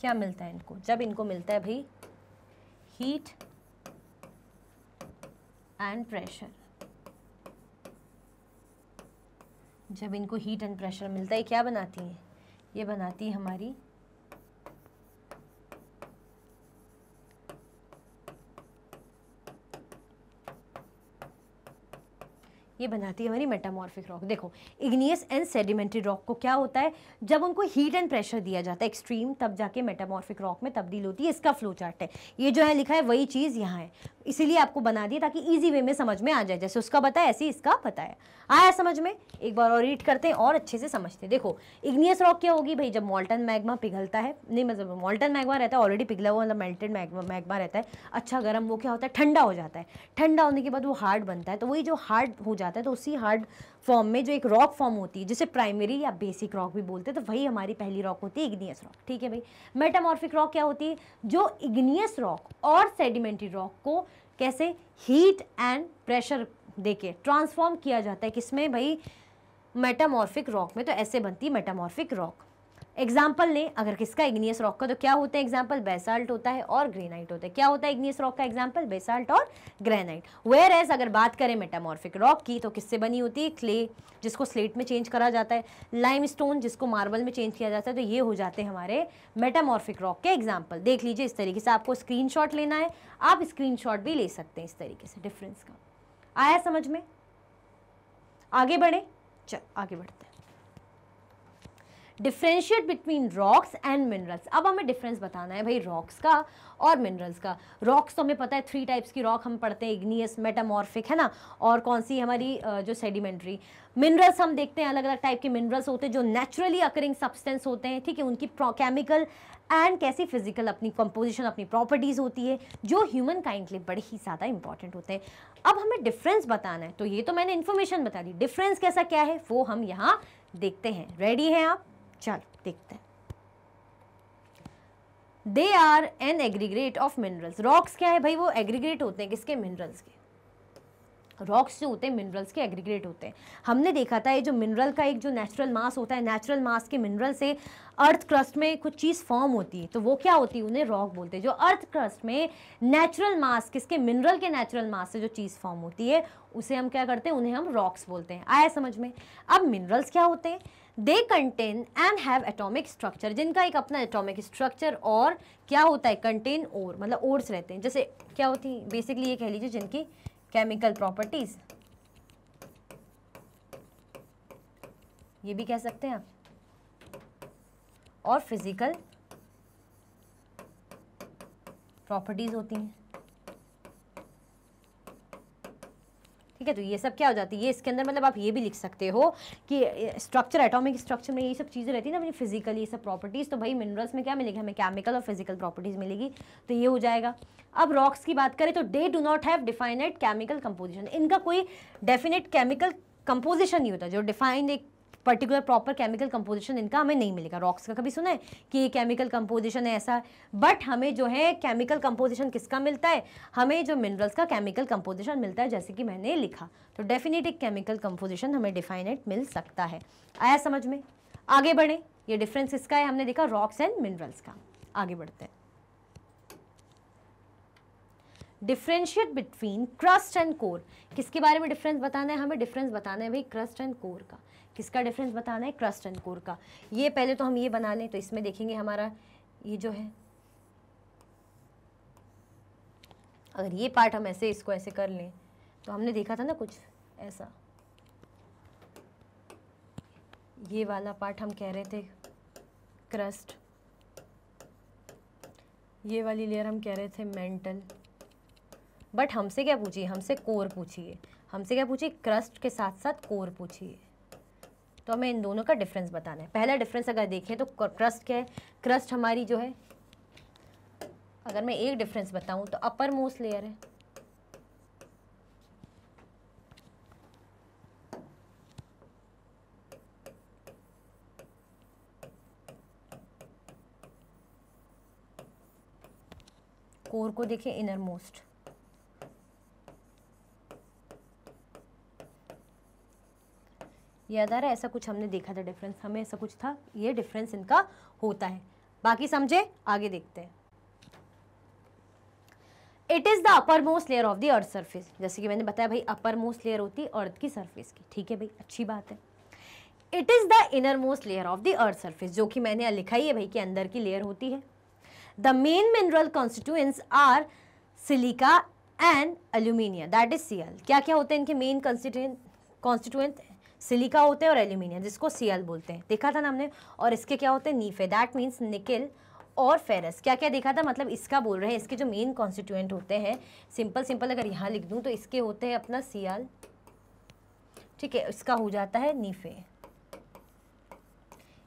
क्या मिलता है इनको जब इनको मिलता है भाई हीट एंड प्रेशर जब इनको हीट एंड प्रेशर मिलता है क्या बनाती हैं ये बनाती है हमारी ये बनाती है हमारी मेटामॉर्फिक रॉक देखो इग्नियस एंड सेडिमेंट्री रॉक को क्या होता है जब उनको हीट एंड प्रेशर दिया जाता है एक्सट्रीम तब जाके मेटामॉर्फिक रॉक में तब्दील होती है इसका फ्लो चार्ट है ये जो है लिखा है वही चीज़ यहाँ है इसीलिए आपको बना दिया ताकि ईजी वे में समझ में आ जाए जैसे उसका बताया ऐसे ही इसका बताया आया समझ में एक बार और रीड करते हैं और अच्छे से समझते हैं देखो इग्नियस रॉक क्या होगी भाई जब मॉल्टन मैग्मा पिघलता है नहीं मतलब मॉल्टन मैग्मा रहता है ऑलरेडी पिघला हुआ मतलब मेल्टेड मैग्मा मैग्मा रहता है अच्छा गर्म वो क्या होता है ठंडा हो जाता है ठंडा होने के बाद वो हार्ड बनता है तो वही जो हार्ड हो जाता है जाता है तो उसी हार्ड फॉर्म में जो एक रॉक फॉर्म होती है जिसे प्राइमरी या बेसिक रॉक भी बोलते हैं तो वही हमारी पहली रॉक होती है इग्नियस रॉक ठीक है भाई मेटामॉर्फिक रॉक क्या होती है जो इग्नियस रॉक और सेडिमेंट्री रॉक को कैसे हीट एंड प्रेशर देके ट्रांसफॉर्म किया जाता है किसमें भाई मेटामॉर्फिक रॉक में तो ऐसे बनती है मेटामॉर्फिक रॉक एग्जाम्पल लें अगर किसका इग्नियस रॉक का तो क्या होता है एग्जाम्पल बेसाल्ट होता है और ग्रेनाइट होता है क्या होता है इग्नियस रॉक का एग्जाम्पल बेसाल्ट और ग्रेनाइट वेयर एज अगर बात करें मेटामॉर्फिक रॉक की तो किससे बनी होती है क्ले जिसको स्लेट में चेंज करा जाता है लाइम स्टोन जिसको मार्बल में चेंज किया जाता है तो ये हो जाते हैं हमारे मेटामॉर्फिक रॉक के एग्जाम्पल देख लीजिए इस तरीके से आपको स्क्रीन लेना है आप स्क्रीन भी ले सकते हैं इस तरीके से डिफरेंस का आया समझ में आगे बढ़े चल आगे बढ़ते हैं differentiate between rocks and minerals अब हमें डिफरेंस बताना है भाई रॉक्स का और मिनरल्स का रॉक्स तो हमें पता है थ्री टाइप्स की रॉक हम पढ़ते हैं इग्नियस मेटामॉर्फिक है ना और कौन सी हमारी जो सेडिमेंट्री मिनरल्स हम देखते हैं अलग अलग टाइप के मिनरल्स होते हैं जो नेचुरली अकरिंग सब्सटेंस होते हैं ठीक है उनकी केमिकल एंड कैसी फिजिकल अपनी कंपोजिशन अपनी प्रॉपर्टीज़ होती है जो ह्यूमन काइंड के लिए बड़े ही ज़्यादा इंपॉर्टेंट होते हैं अब हमें डिफरेंस बताना है तो ये तो मैंने इन्फॉर्मेशन बता दी डिफरेंस कैसा क्या है वो हम यहाँ देखते हैं रेडी हैं आप चलो देखते हैं they are an aggregate of minerals rocks क्या है भाई वो एग्रीग्रेट होते हैं किसके मिनरल्स के रॉक्स जो होते हैं मिनरल्स के एग्रीग्रेट होते हैं हमने देखा था ये जो मिनरल का एक जो नेचुरल मास होता है नेचुरल मास के मिनरल से अर्थ क्रस्ट में कुछ चीज़ फॉर्म होती है तो वो क्या होती है उन्हें रॉक बोलते हैं जो अर्थ क्रस्ट में नेचुरल मास किसके मिनरल के नेचुरल मास से जो चीज़ फॉर्म होती है उसे हम क्या करते हैं उन्हें हम रॉक्स बोलते हैं आया समझ में अब मिनरल्स क्या होते हैं they contain and have atomic structure जिनका एक अपना एटॉमिक स्ट्रक्चर और क्या होता है कंटेन और मतलब ओर्स रहते हैं जैसे क्या होती है बेसिकली ये कह लीजिए जिनकी केमिकल प्रॉपर्टीज ये भी कह सकते हैं आप और फिजिकल प्रॉपर्टीज होती हैं ठीक है तो ये सब क्या हो जाती है ये इसके अंदर मतलब आप ये भी लिख सकते हो कि स्ट्रक्चर एटॉमिक स्ट्रक्चर में ये सब चीज़ें रहती है ना अपनी मतलब फिजिकल ये सब प्रॉपर्टीज़ तो भाई मिनरल्स में क्या मिलेगी हमें केमिकल और फिजिकल प्रॉपर्टीज़ मिलेगी तो ये हो जाएगा अब रॉक्स की बात करें तो they do not have definite chemical composition इनका कोई डेफिनेट केमिकल कंपोजिशन नहीं होता जो डिफाइंड एक पर्टिकुलर प्रॉपर केमिकल कंपोजिशन इनका हमें नहीं मिलेगा रॉक्स का कभी सुना है कि ये केमिकल कंपोजिशन है ऐसा बट हमें जो है केमिकल कंपोजिशन किसका मिलता है हमें जो मिनरल्स का केमिकल कंपोजिशन मिलता है जैसे कि मैंने लिखा तो डेफिनेट एक केमिकल कंपोजिशन हमें डिफाइनेट मिल सकता है आया समझ में आगे बढ़े ये डिफरेंस इसका है हमने देखा रॉक्स एंड मिनरल्स का आगे बढ़ते हैं differentiate between crust and core किसके बारे में डिफरेंस बताना है हमें डिफरेंस बताना है भाई क्रस्ट एंड कोर का किसका डिफरेंस बताना है क्रस्ट एंड कोर का ये पहले तो हम ये बना लें तो इसमें देखेंगे हमारा ये जो है अगर ये पार्ट हम ऐसे इसको ऐसे कर लें तो हमने देखा था ना कुछ ऐसा ये वाला पार्ट हम कह रहे थे क्रस्ट ये वाली लेयर हम कह रहे थे मेंटल बट हमसे क्या पूछिए हमसे कोर पूछिए हमसे क्या पूछिए क्रस्ट के साथ साथ कोर पूछिए तो हमें इन दोनों का डिफरेंस बताना है पहला डिफरेंस अगर देखें तो क्रस्ट क्या है क्रस्ट हमारी जो है अगर मैं एक डिफरेंस बताऊं तो अपर मोस्ट लेयर है कोर को देखें इनर मोस्ट याद आ रहा है ऐसा कुछ हमने देखा था डिफरेंस हमें ऐसा कुछ था ये डिफरेंस इनका होता है बाकी समझे आगे देखते हैं it is the uppermost layer of the earth surface जैसे कि मैंने बताया भाई अपर मोस्ट लेयर होती है अर्थ की सर्फेस की ठीक है भाई अच्छी बात है it is the innermost layer of the earth surface जो कि मैंने लिखा ही है भाई कि अंदर की लेयर होती है the main mineral constituents are silica and aluminium that is C क्या क्या होते हैं इनके मेन कॉन्स्टिट्यूएंट कॉन्स्टिट्यूएंट सिलिका होते हैं और एल्यूमिनियम जिसको सीएल बोलते हैं देखा था ना हमने और इसके क्या होते हैं नीफे दैट मीन्स निकिल और फेरस क्या क्या देखा था मतलब इसका बोल रहे हैं इसके जो मेन कॉन्स्टिट्यूएंट होते हैं सिंपल सिंपल अगर यहाँ लिख दूँ तो इसके होते हैं अपना सियाल ठीक है इसका हो जाता है नीफे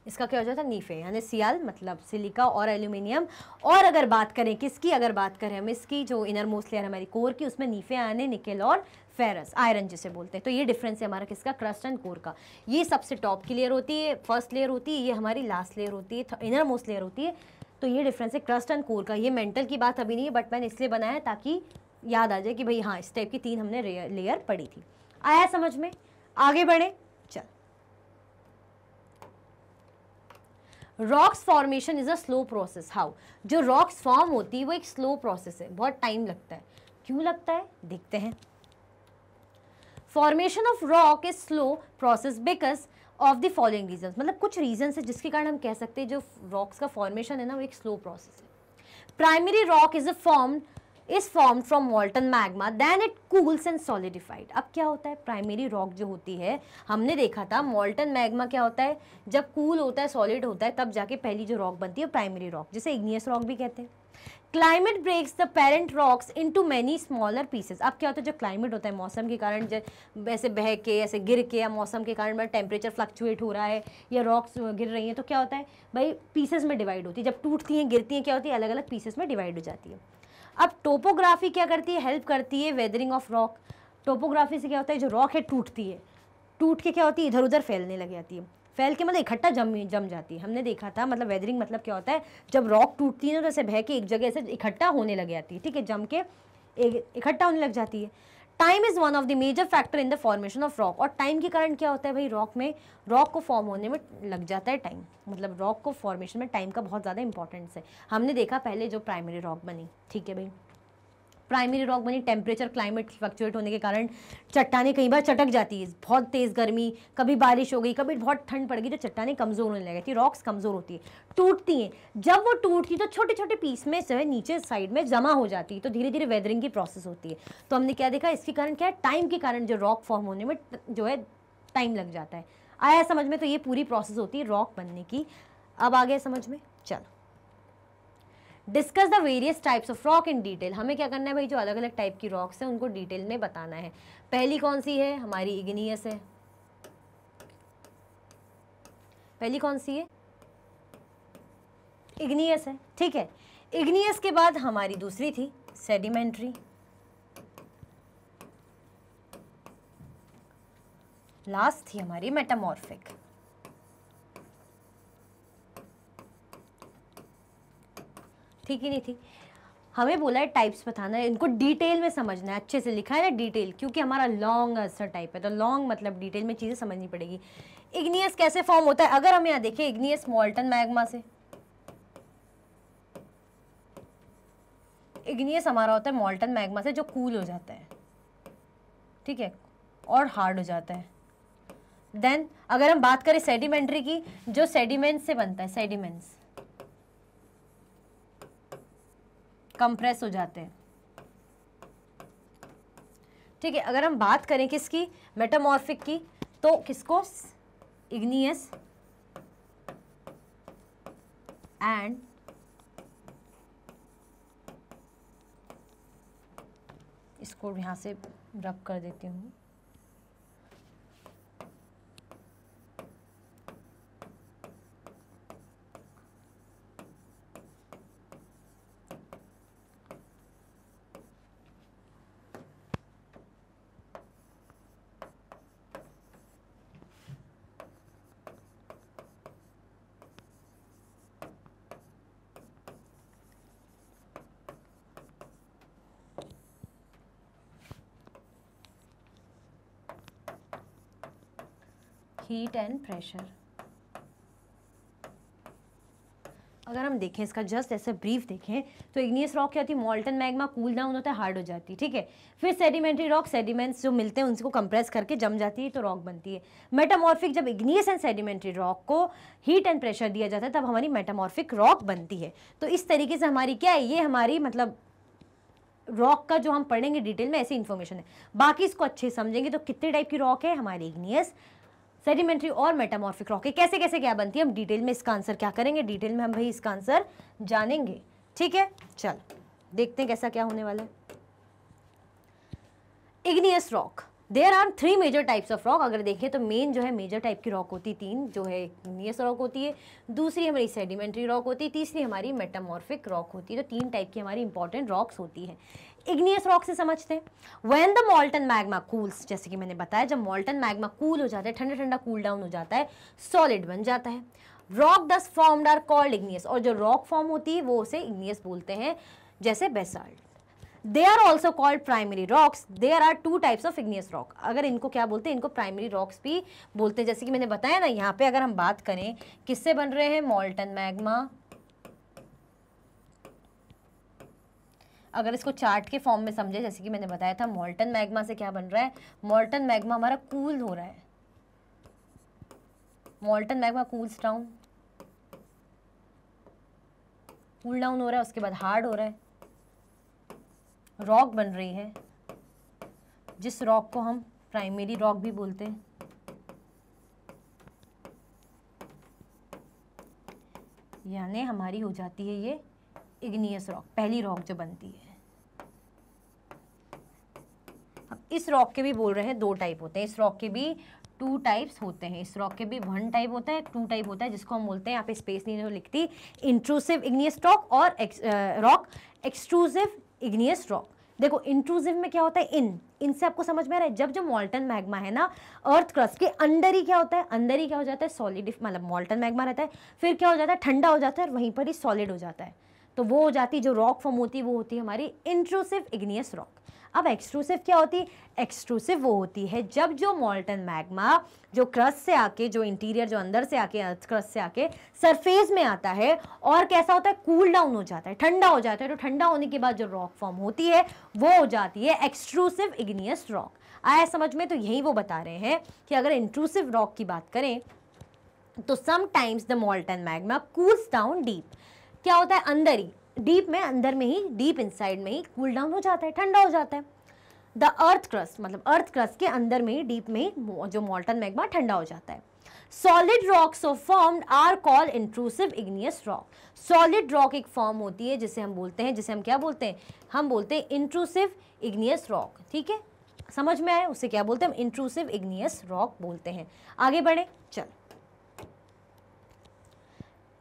इसका क्या हो जाता है नीफे यानी सियाल मतलब सिलिका और एल्यूमिनियम और अगर बात करें किसकी अगर बात करें हम इसकी जो इनर मोस्ट लेयर हमारी कोर की उसमें नीफे आने निकेल और फेरस आयरन जिसे बोलते हैं तो ये डिफरेंस है हमारा किसका क्रस्ट एंड कोर का ये सबसे टॉप की लेयर होती है फर्स्ट लेयर होती है ये हमारी लास्ट लेयर होती है इनर मोस्ट लेयर होती है तो ये डिफरेंस है क्रस्ट एंड कोर का ये मेंटल की बात अभी नहीं है बट मैंने इसलिए बनाया ताकि याद आ जाए कि भाई हाँ इस टाइप की तीन हमने लेयर पढ़ी थी आया समझ में आगे बढ़े rocks formation is a slow process how जो रॉक्स फॉर्म होती है वो एक स्लो प्रोसेस है बहुत टाइम लगता है क्यों लगता है देखते हैं formation of rock is slow process because of the following reason मतलब कुछ रीजन है जिसके कारण हम कह सकते हैं जो रॉक्स का फॉर्मेशन है ना वो एक स्लो प्रोसेस है primary rock is a formed is form from molten magma then it cools and solidified अब क्या होता है प्राइमरी रॉक जो होती है हमने देखा था मॉल्टन मैग्मा क्या होता है जब कूल cool होता है सॉलिड होता है तब जाके पहली जो रॉक बनती है प्राइमरी रॉक जिसे इग्नियस रॉक भी कहते हैं climate breaks the parent rocks into many smaller pieces अब क्या होता है जो क्लाइमेट होता है मौसम के कारण ऐसे बह के ऐसे गिर के या मौसम के कारण टेम्परेचर फ्लक्चुएट हो रहा है या रॉक्स गिर रही हैं तो क्या होता है भाई पीसेज में डिवाइड होती है जब टूटती हैं गिरती हैं क्या होती है अलग अलग पीसेज में डिवाइड हो जाती है अब टोपोग्राफी क्या करती है हेल्प करती है वेदरिंग ऑफ रॉक टोपोग्राफी से क्या होता है जो रॉक है टूटती है टूट के क्या होती है इधर उधर फैलने लग जाती है फैल के मतलब इकट्ठा जम जम जाती है हमने देखा था मतलब वेदरिंग मतलब क्या होता है जब रॉक टूटती है ना तो ऐसे बह के एक जगह से इकट्ठा होने लग जाती है ठीक है जम के एक इकट्ठा होने लग जाती है time is one of the major factor in the formation of rock और टाइम के कारण क्या होता है भाई रॉक में रॉक को फॉर्म होने में लग जाता है टाइम मतलब रॉक को फॉर्मेशन में टाइम का बहुत ज़्यादा इंपॉर्टेंस है हमने देखा पहले जो प्राइमरी रॉक बनी ठीक है भाई प्राइमरी रॉक बनी टेम्परेचर क्लाइमेट फ्लक्चुएट होने के कारण चट्टाने कई बार चटक जाती है बहुत तेज़ गर्मी कभी बारिश हो गई कभी बहुत ठंड पड़ गई तो चट्टाने कमज़ोर होने लगती है रॉक्स कमज़ोर होती है टूटती हैं जब वो टूटती तो छोटे छोटे पीस में से नीचे साइड में जमा हो जाती है तो धीरे धीरे वेदरिंग की प्रोसेस होती है तो हमने क्या देखा इसके कारण क्या है टाइम के कारण जो रॉक फॉर्म होने में जो है टाइम लग जाता है आया समझ में तो ये पूरी प्रोसेस होती है रॉक बनने की अब आ गया समझ में चलो discuss the various types of rock in detail हमें क्या करना है भाई जो अलग अलग टाइप की रॉक्स हैं उनको डिटेल में बताना है पहली कौन सी है हमारी इग्नियस है पहली कौन सी है इग्नियस है ठीक है इग्नियस के बाद हमारी दूसरी थी सेडिमेंट्री लास्ट थी हमारी मेटामॉर्फिक ठीक ही नहीं थी हमें बोला है टाइप्स बताना है इनको डिटेल में समझना है अच्छे से लिखा है ना डिटेल क्योंकि हमारा लॉन्ग आंसर टाइप है तो लॉन्ग मतलब डिटेल में चीज़ें समझनी पड़ेगी इग्नियस कैसे फॉर्म होता है अगर हम यहाँ देखें इग्नियस मॉल्टन मैग्मा से इग्नियस हमारा होता है मॉल्टन मैग्मा से जो कूल हो जाता है ठीक है और हार्ड हो जाता है देन अगर हम बात करें सेडिमेंट्री की जो सेडिमेंट से बनता है सेडिमेंट्स कंप्रेस हो जाते हैं ठीक है अगर हम बात करें किसकी मेटामॉर्फिक की तो किसको इग्नियस एंड इसको यहां से रब कर देती हूँ हीट एंड प्रेशर अगर हम देखें इसका जस्ट ऐसे ब्रीफ देखें तो इग्नियस रॉक क्या होती है मॉल्टन मैग्मा कूल डाउन होता है हार्ड हो जाती है ठीक है फिर सेडिमेंट्री रॉक सेडिमेंट्स जो मिलते हैं उनको कंप्रेस करके जम जाती है तो रॉक बनती है मेटामॉर्फिक जब इग्नियस एंड सेडिमेंट्री रॉक को हीट एंड प्रेशर दिया जाता है तब हमारी मेटामॉर्फिक रॉक बनती है तो इस तरीके से हमारी क्या है ये हमारी मतलब रॉक का जो हम पढ़ेंगे डिटेल में ऐसी इन्फॉर्मेशन है बाकी इसको अच्छे समझेंगे तो कितने टाइप की रॉक है हमारी इग्नियस सेडिमेंट्री और मेटामॉर्फिक रॉक कैसे कैसे क्या बनती है हम डिटेल में इसका आंसर क्या करेंगे डिटेल में हम भाई इसका आंसर जानेंगे ठीक है चल देखते हैं कैसा क्या होने वाला है igneous rock there are three major types of rock अगर देखें तो मेन जो है मेजर टाइप की रॉक होती तीन जो है इग्नियस रॉक होती है दूसरी हमारी सेडिमेंट्री रॉक होती है तीसरी हमारी मेटामॉर्फिक रॉक होती है तो तीन टाइप की हमारी इंपॉर्टेंट रॉक्स होती है इग्नियस रॉक से समझते हैं when the molten magma cools जैसे कि मैंने बताया जब मॉल्टन मैग्मा कूल हो जाता है ठंडा ठंडा कूल डाउन हो जाता है सॉलिड बन जाता है रॉक दस फॉर्म्ड आर कॉल्ड इग्नियस और जो रॉक फॉर्म होती है वो उसे इग्नियस बोलते हैं जैसे basalt they are also called primary rocks there are two types of igneous rock अगर इनको क्या बोलते हैं इनको प्राइमरी रॉक्स भी बोलते हैं जैसे कि मैंने बताया ना यहाँ पे अगर हम बात करें किससे बन रहे हैं मॉल्टन मैग्मा अगर इसको चार्ट के फॉर्म में समझे जैसे कि मैंने बताया था मोल्टन मैग्मा से क्या बन रहा है मोल्टन मैग्मा हमारा कूल हो रहा है molten magma cool down cool down हो रहा है उसके बाद हार्ड हो रहा है रॉक बन रही है जिस रॉक को हम प्राइमरी रॉक भी बोलते हैं यानी हमारी हो जाती है ये इग्नियस रॉक पहली रॉक जो बनती है इस रॉक के भी बोल रहे हैं दो टाइप होते हैं इस रॉक के भी टू टाइप्स होते हैं इस रॉक के भी वन टाइप होता है टू टाइप होता है जिसको हम बोलते हैं यहाँ पे स्पेस नहीं जो लिखती इंट्रूसिव इग्नियस रॉक और रॉक एक्सट्रूसिव इग्नियस रॉक देखो इंट्रूसिव में क्या होता है इन इनसे आपको समझ में आ रहा है जब जो मॉल्टन मैग्मा है ना अर्थ क्रस्ट के अंदर ही क्या होता है अंदर ही क्या हो जाता है सॉलिड मतलब मॉल्टन मैग्मा रहता है फिर क्या हो जाता है ठंडा हो जाता है और वहीं पर ही सॉलिड हो जाता है तो वो हो जाती जो रॉक फॉर्म होती है वो होती है हमारी इंट्रूसिव इग्नियस रॉक अब एक्सट्रूसिव क्या होती एक्सट्रूसिव वो होती है जब जो मॉल्टन मैग्मा जो क्रस से आके जो इंटीरियर जो अंदर से आके अर्थ क्रस से आके सरफेस में आता है और कैसा होता है कूल cool डाउन हो जाता है ठंडा हो जाता है तो ठंडा होने के बाद जो रॉक फॉर्म होती है वो हो जाती है एक्सट्रूसिव इग्नियस रॉक आया समझ में तो यही वो बता रहे हैं कि अगर इंट्रूसिव रॉक की बात करें तो sometimes the molten magma cools down deep क्या होता है अंदर ही डीप में अंदर में ही डीप इनसाइड में ही कूल डाउन हो जाता है ठंडा हो जाता है द अर्थ क्रस्ट मतलब अर्थ क्रस्ट के अंदर में ही डीप में ही जो मॉल्टन मैग्मा ठंडा हो जाता है solid rock of form are call intrusive igneous rock solid rock एक फॉर्म होती है जिसे हम बोलते हैं जिसे हम क्या बोलते हैं हम बोलते हैं इंट्रूसिव इग्नियस रॉक ठीक है समझ में आए उसे क्या बोलते हैं हम इंट्रूसिव इग्नियस रॉक बोलते हैं आगे बढ़े चलो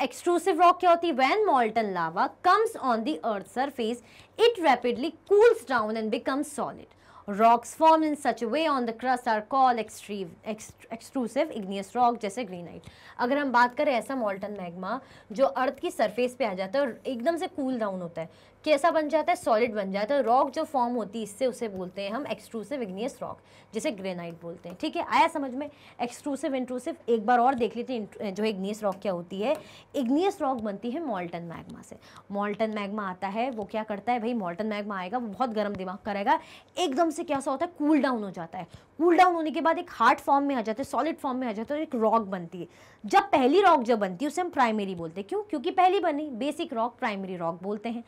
एक्सक्लूसिव रॉक क्या होती है when molten lava comes on the earth surface it rapidly cools down and become solid rocks form in such way on the crust are call extrusive extrusive igneous rock जैसे green granite अगर हम बात करें ऐसा मॉल्टन magma जो earth की surface पे आ जाता है और एकदम से कूल डाउन होता है कैसा बन जाता है सॉलिड बन जाता है रॉक जो फॉर्म होती है इससे उसे बोलते हैं हम एक्सट्रूसिव इग्नियस रॉक जिसे ग्रेनाइट बोलते हैं ठीक है आया समझ में एक्सट्रूसिव इंट्रूसिव एक बार और देख लेते हैं जो इग्नियस रॉक क्या होती है इग्नियस रॉक बनती है मॉल्टन मैगमा से मॉल्टन मैगमा आता है वो क्या करता है भाई मॉल्टन मैगमा आएगा वो बहुत गर्म दिमाग करेगा एकदम से कैसा होता है कूल डाउन हो जाता है कूल डाउन होने के बाद एक हार्ड फॉर्म में आ जाते हैं सॉलिड फॉर्म में आ जाते हैं एक रॉक बनती है जब पहली रॉक जब बनती है उसे हम प्राइमरी बोलते हैं क्यों क्योंकि पहली बनी बेसिक रॉक प्राइमरी रॉक बोलते हैं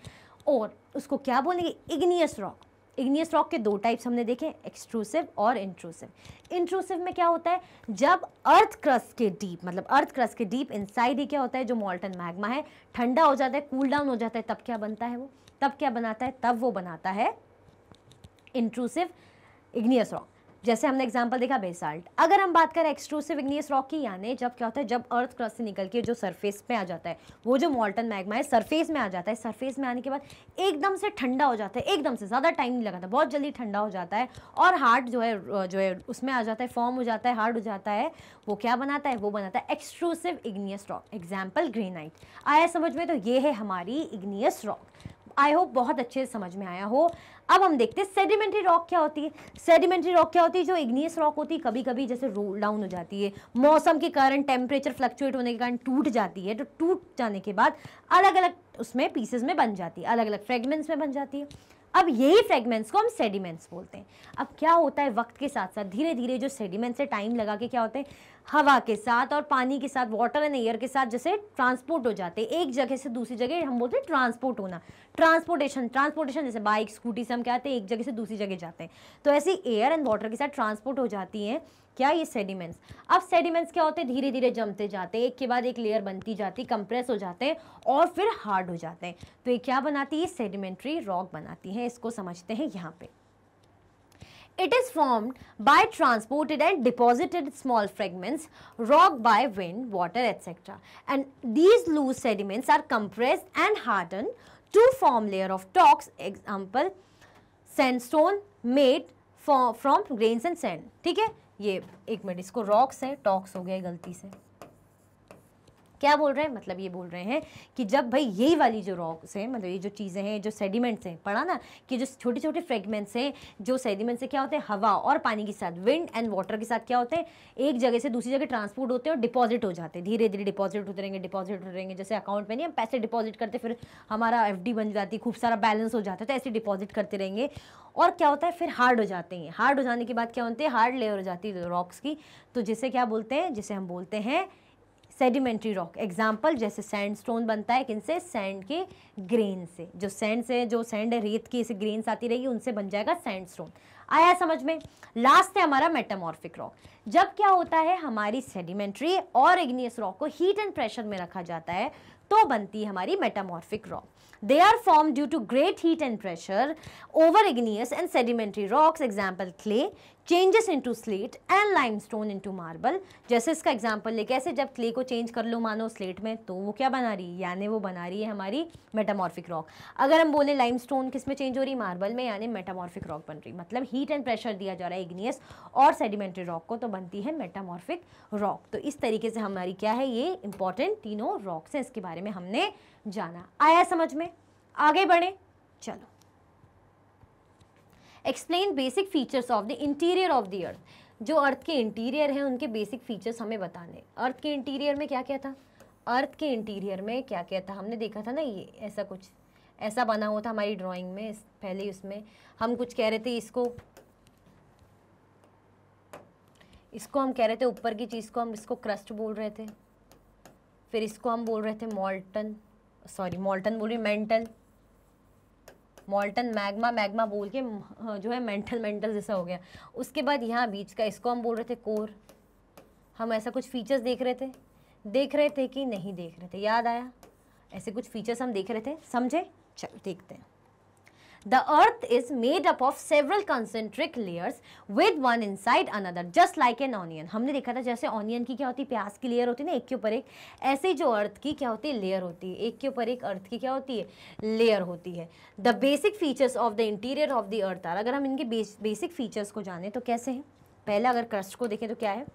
और उसको क्या बोलेंगे इग्नियस रॉक इग्नियस रॉक के दो टाइप्स हमने देखे एक्सट्रूसिव और इंट्रूसिव इंट्रूसिव में क्या होता है जब अर्थ क्रस्ट के डीप मतलब अर्थ क्रस्ट के डीप इनसाइड ही क्या होता है जो मॉल्टन मैग्मा है ठंडा हो जाता है कूल डाउन हो जाता है तब क्या बनता है वो तब क्या बनाता है तब वो बनाता है इंट्रूसिव इग्नियस रॉक जैसे हमने एग्जाम्पल देखा बेसाल्ट अगर हम बात करें एक्सक्लूसिव इग्नियस रॉक की यानी जब क्या होता है जब अर्थ क्रस से निकल के जो सरफेस पे आ जाता है वो जो मॉल्टन मैग्मा है सरफेस में आ जाता है सरफेस में आने के बाद एकदम से ठंडा हो जाता है एकदम से ज़्यादा टाइम नहीं लगाता बहुत जल्दी ठंडा हो जाता है और हार्ड जो है जो है उसमें आ जाता है फॉर्म हो जाता है हार्ड हो जाता है वो क्या बनाता है वो बनाता है exclusive igneous rock example granite आया समझ में तो ये है हमारी इग्नियस रॉक आई होप बहुत अच्छे समझ में आया हो अब हम देखते हैं सेडिमेंट्री रॉक क्या होती है सेडिमेंट्री रॉक क्या होती है जो इग्नियस रॉक होती है कभी कभी जैसे रोल डाउन हो जाती है मौसम के कारण टेम्परेचर फ्लक्चुएट होने के कारण टूट जाती है तो टूट जाने के बाद अलग अलग उसमें पीसेज में बन जाती है अलग अलग फ्रेगमेंट्स में बन जाती है अब यही फ्रेगमेंट्स को हम सेडिमेंट्स बोलते हैं अब क्या होता है वक्त के साथ साथ धीरे धीरे जो सेडिमेंट्स है टाइम लगा के क्या होते हैं हवा के साथ और पानी के साथ वाटर एंड एयर के साथ जैसे ट्रांसपोर्ट हो जाते हैं एक जगह से दूसरी जगह हम बोलते हैं ट्रांसपोर्ट होना ट्रांसपोर्टेशन ट्रांसपोर्टेशन जैसे बाइक स्कूटी से हम क्या आते हैं एक जगह से दूसरी जगह जाते हैं तो ऐसे एयर एंड वाटर के साथ ट्रांसपोर्ट हो जाती हैं क्या ये सेडिमेंट्स अब सेडिमेंट्स क्या होते हैं धीरे धीरे जमते जाते हैं एक के बाद एक लेयर बनती जाती कंप्रेस हो जाते हैं और फिर हार्ड हो जाते हैं तो ये क्या बनाती है सेडिमेंट्री रॉक बनाती है इसको समझते हैं यहाँ पे it is formed by transported and deposited small fragments rock by wind water etc. And these loose sediments are compressed and harden to form layer of rocks example sandstone made from grains and sand ठीक है ये एक minute इसको rocks है talks हो गया गलती से क्या बोल रहे हैं मतलब ये बोल रहे हैं कि जब भाई यही वाली जो रॉक्स हैं मतलब ये जो चीज़ें हैं जो सेडिमेंट्स हैं पढ़ा ना कि जो छोटे छोटे फ्रेगमेंट्स हैं जो सेडिमेंट्स से क्या होते हैं हवा और पानी के साथ विंड एंड वाटर के साथ क्या होते हैं एक जगह से दूसरी जगह ट्रांसपोर्ट होते हैं और डिपॉजिट हो जाते हैं धीरे धीरे डिपॉजिट होते रहेंगे डिपॉजिट होते रहेंगे जैसे अकाउंट में नहीं हम पैसे डिपॉजिट करते फिर हमारा एफ बन जाती है खूब सारा बैलेंस हो जाता है तो ऐसे डिपॉजिट करते रहेंगे और क्या होता है फिर हार्ड हो जाते हैं हार्ड हो जाने के बाद क्या होते हैं हार्ड लेयर हो जाती है रॉक्स की तो जिसे क्या बोलते हैं जिसे हम बोलते हैं सेडिमेंट्री रॉक एग्जाम्पल जैसे सैंड स्टोन बनता है किनसे सैंड के ग्रेन से जो सैंड से जो सैंड है रेत की ग्रेन ग्रेन्स आती रहेगी उनसे बन जाएगा सैंड स्टोन आया समझ में लास्ट है हमारा मेटामॉर्फिक रॉक जब क्या होता है हमारी सेडिमेंट्री और इग्नियस रॉक को हीट एंड प्रेशर में रखा जाता है तो बनती है हमारी metamorphic rock they are form due to great heat and pressure over igneous and sedimentary rocks example clay changes into slate and limestone into marble जैसे इसका एग्जांपल ले कैसे जब क्ले को चेंज कर लो मानो स्लेट में तो वो क्या बना रही है यानी वो बना रही है हमारी मेटामॉर्फिक रॉक अगर हम बोले लाइमस्टोन किस में चेंज हो रही मार्बल में यानी मेटामॉर्फिक रॉक बन रही मतलब हीट एंड प्रेशर दिया जा रहा है इग्नियस और सेडिमेंट्री रॉक को तो बनती है मेटामॉर्फिक रॉक तो इस तरीके से हमारी क्या है ये इंपॉर्टेंट तीनों रॉक्स हैं इसके बारे में हमने जाना आया समझ में आगे बढ़ें चलो explain basic features of the interior of the earth जो अर्थ के इंटीरियर हैं उनके बेसिक फीचर्स हमें बताने अर्थ के इंटीरियर में क्या क्या था अर्थ के इंटीरियर में क्या क्या था हमने देखा था ना ये ऐसा कुछ ऐसा बना हुआ था हमारी ड्राइंग में पहले उसमें हम कुछ कह रहे थे इसको इसको हम कह रहे थे ऊपर की चीज़ को हम इसको क्रस्ट बोल रहे थे फिर इसको हम बोल रहे थे मॉल्टन सॉरी मॉल्टन बोल रही मेंटल मॉल्टन मैग्मा मैग्मा बोल के जो है मेंटल मेंटल जैसा हो गया उसके बाद यहाँ बीच का इसको हम बोल रहे थे कोर हम ऐसा कुछ फीचर्स देख रहे थे देख रहे थे कि नहीं देख रहे थे याद आया ऐसे कुछ फीचर्स हम देख रहे थे समझे चलो देखते हैं The earth is made up of several concentric layers with one inside another just like an onion. हमने देखा था जैसे ऑनियन की क्या होती है प्याज की लेयर होती है ना एक के ऊपर एक ऐसे जो अर्थ की क्या होती है लेयर होती है एक के ऊपर एक अर्थ की क्या होती है लेयर होती है the basic features of the interior of the earth are अगर हम इनके बेसिक फीचर्स को जाने तो कैसे हैं पहला अगर कर्स्ट को देखें तो क्या है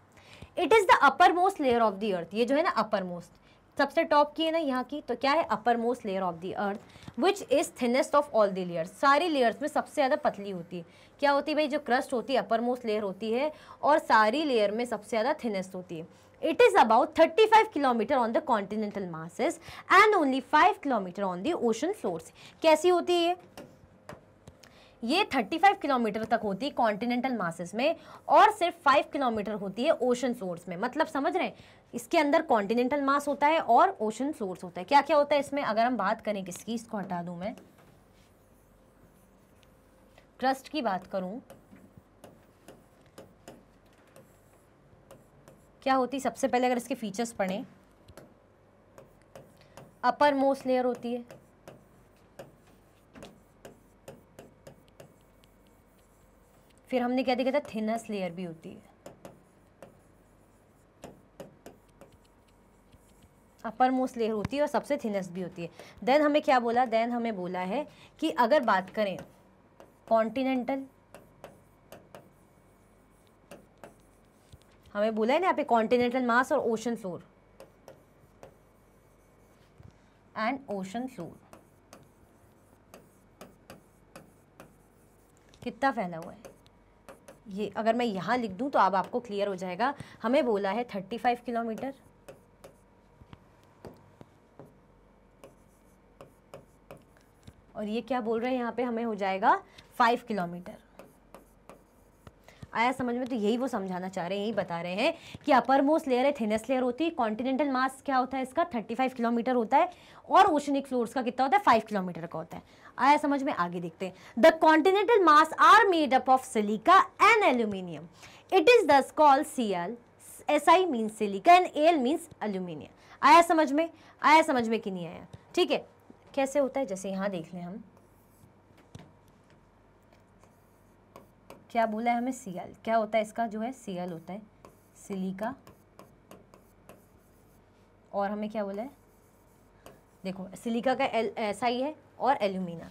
it is the uppermost layer of the earth ये जो है ना अपर मोस्ट सबसे टॉप की है ना यहाँ की तो क्या है uppermost layer of the earth which is thinnest of all the layers सारी लेयर्स में सबसे ज़्यादा पतली होती है क्या होती है भाई जो क्रस्ट होती है अपर मोस्ट लेयर होती है और सारी लेयर में सबसे ज़्यादा थिनेस्ट होती है it is about thirty five kilometre on the continental masses and only five kilometre on the ocean floors कैसी होती है ये 35 किलोमीटर तक होती है कॉन्टिनेंटल मासेस में और सिर्फ 5 किलोमीटर होती है ओशन फ्लोर्स में मतलब समझ रहे हैं इसके अंदर कॉन्टिनेंटल मास होता है और ओशन सोर्स होता है क्या क्या होता है इसमें अगर हम बात करें किसकी इसको हटा दूं मैं क्रस्ट की बात करूं क्या होती सबसे पहले अगर इसके फीचर्स पढ़ें अपर मोस्ट लेयर होती है फिर हमने क्या देखा था थिनस लेयर भी होती है अपर मोस्ट लेयर होती है और सबसे थिनेस्ट भी होती है देन हमें क्या बोला देन हमें बोला है कि अगर बात करें कॉन्टिनेंटल हमें बोला है ना यहाँ पे कॉन्टिनेंटल मास और ocean floor and ocean floor कितना फैला हुआ है ये अगर मैं यहाँ लिख दूँ तो अब आपको क्लियर हो जाएगा हमें बोला है थर्टी फाइव किलोमीटर और ये क्या बोल रहे हैं यहाँ पे हमें हो जाएगा फाइव किलोमीटर आया समझ में तो यही वो समझाना चाह रहे हैं यही बता रहे हैं कि अपर मोस्ट लेयर है थिनेस्ट लेयर होती है कॉन्टिनेंटल मास क्या होता है इसका 35 किलोमीटर होता है और ओशनिक फ्लोर्स का कितना होता है 5 किलोमीटर का होता है आया समझ में आगे देखते हैं the continental mass are made up of silica and aluminium it is thus call C L S I means silica and L means aluminium आया समझ में आया समझ में कि नहीं आया ठीक है कैसे होता है जैसे यहाँ देख लें हम क्या बोला है हमें सीएल क्या होता है इसका जो है सीएल होता है सिलिका और हमें क्या बोला है देखो सिलिका का एल ऐसा ही है और एल्यूमिना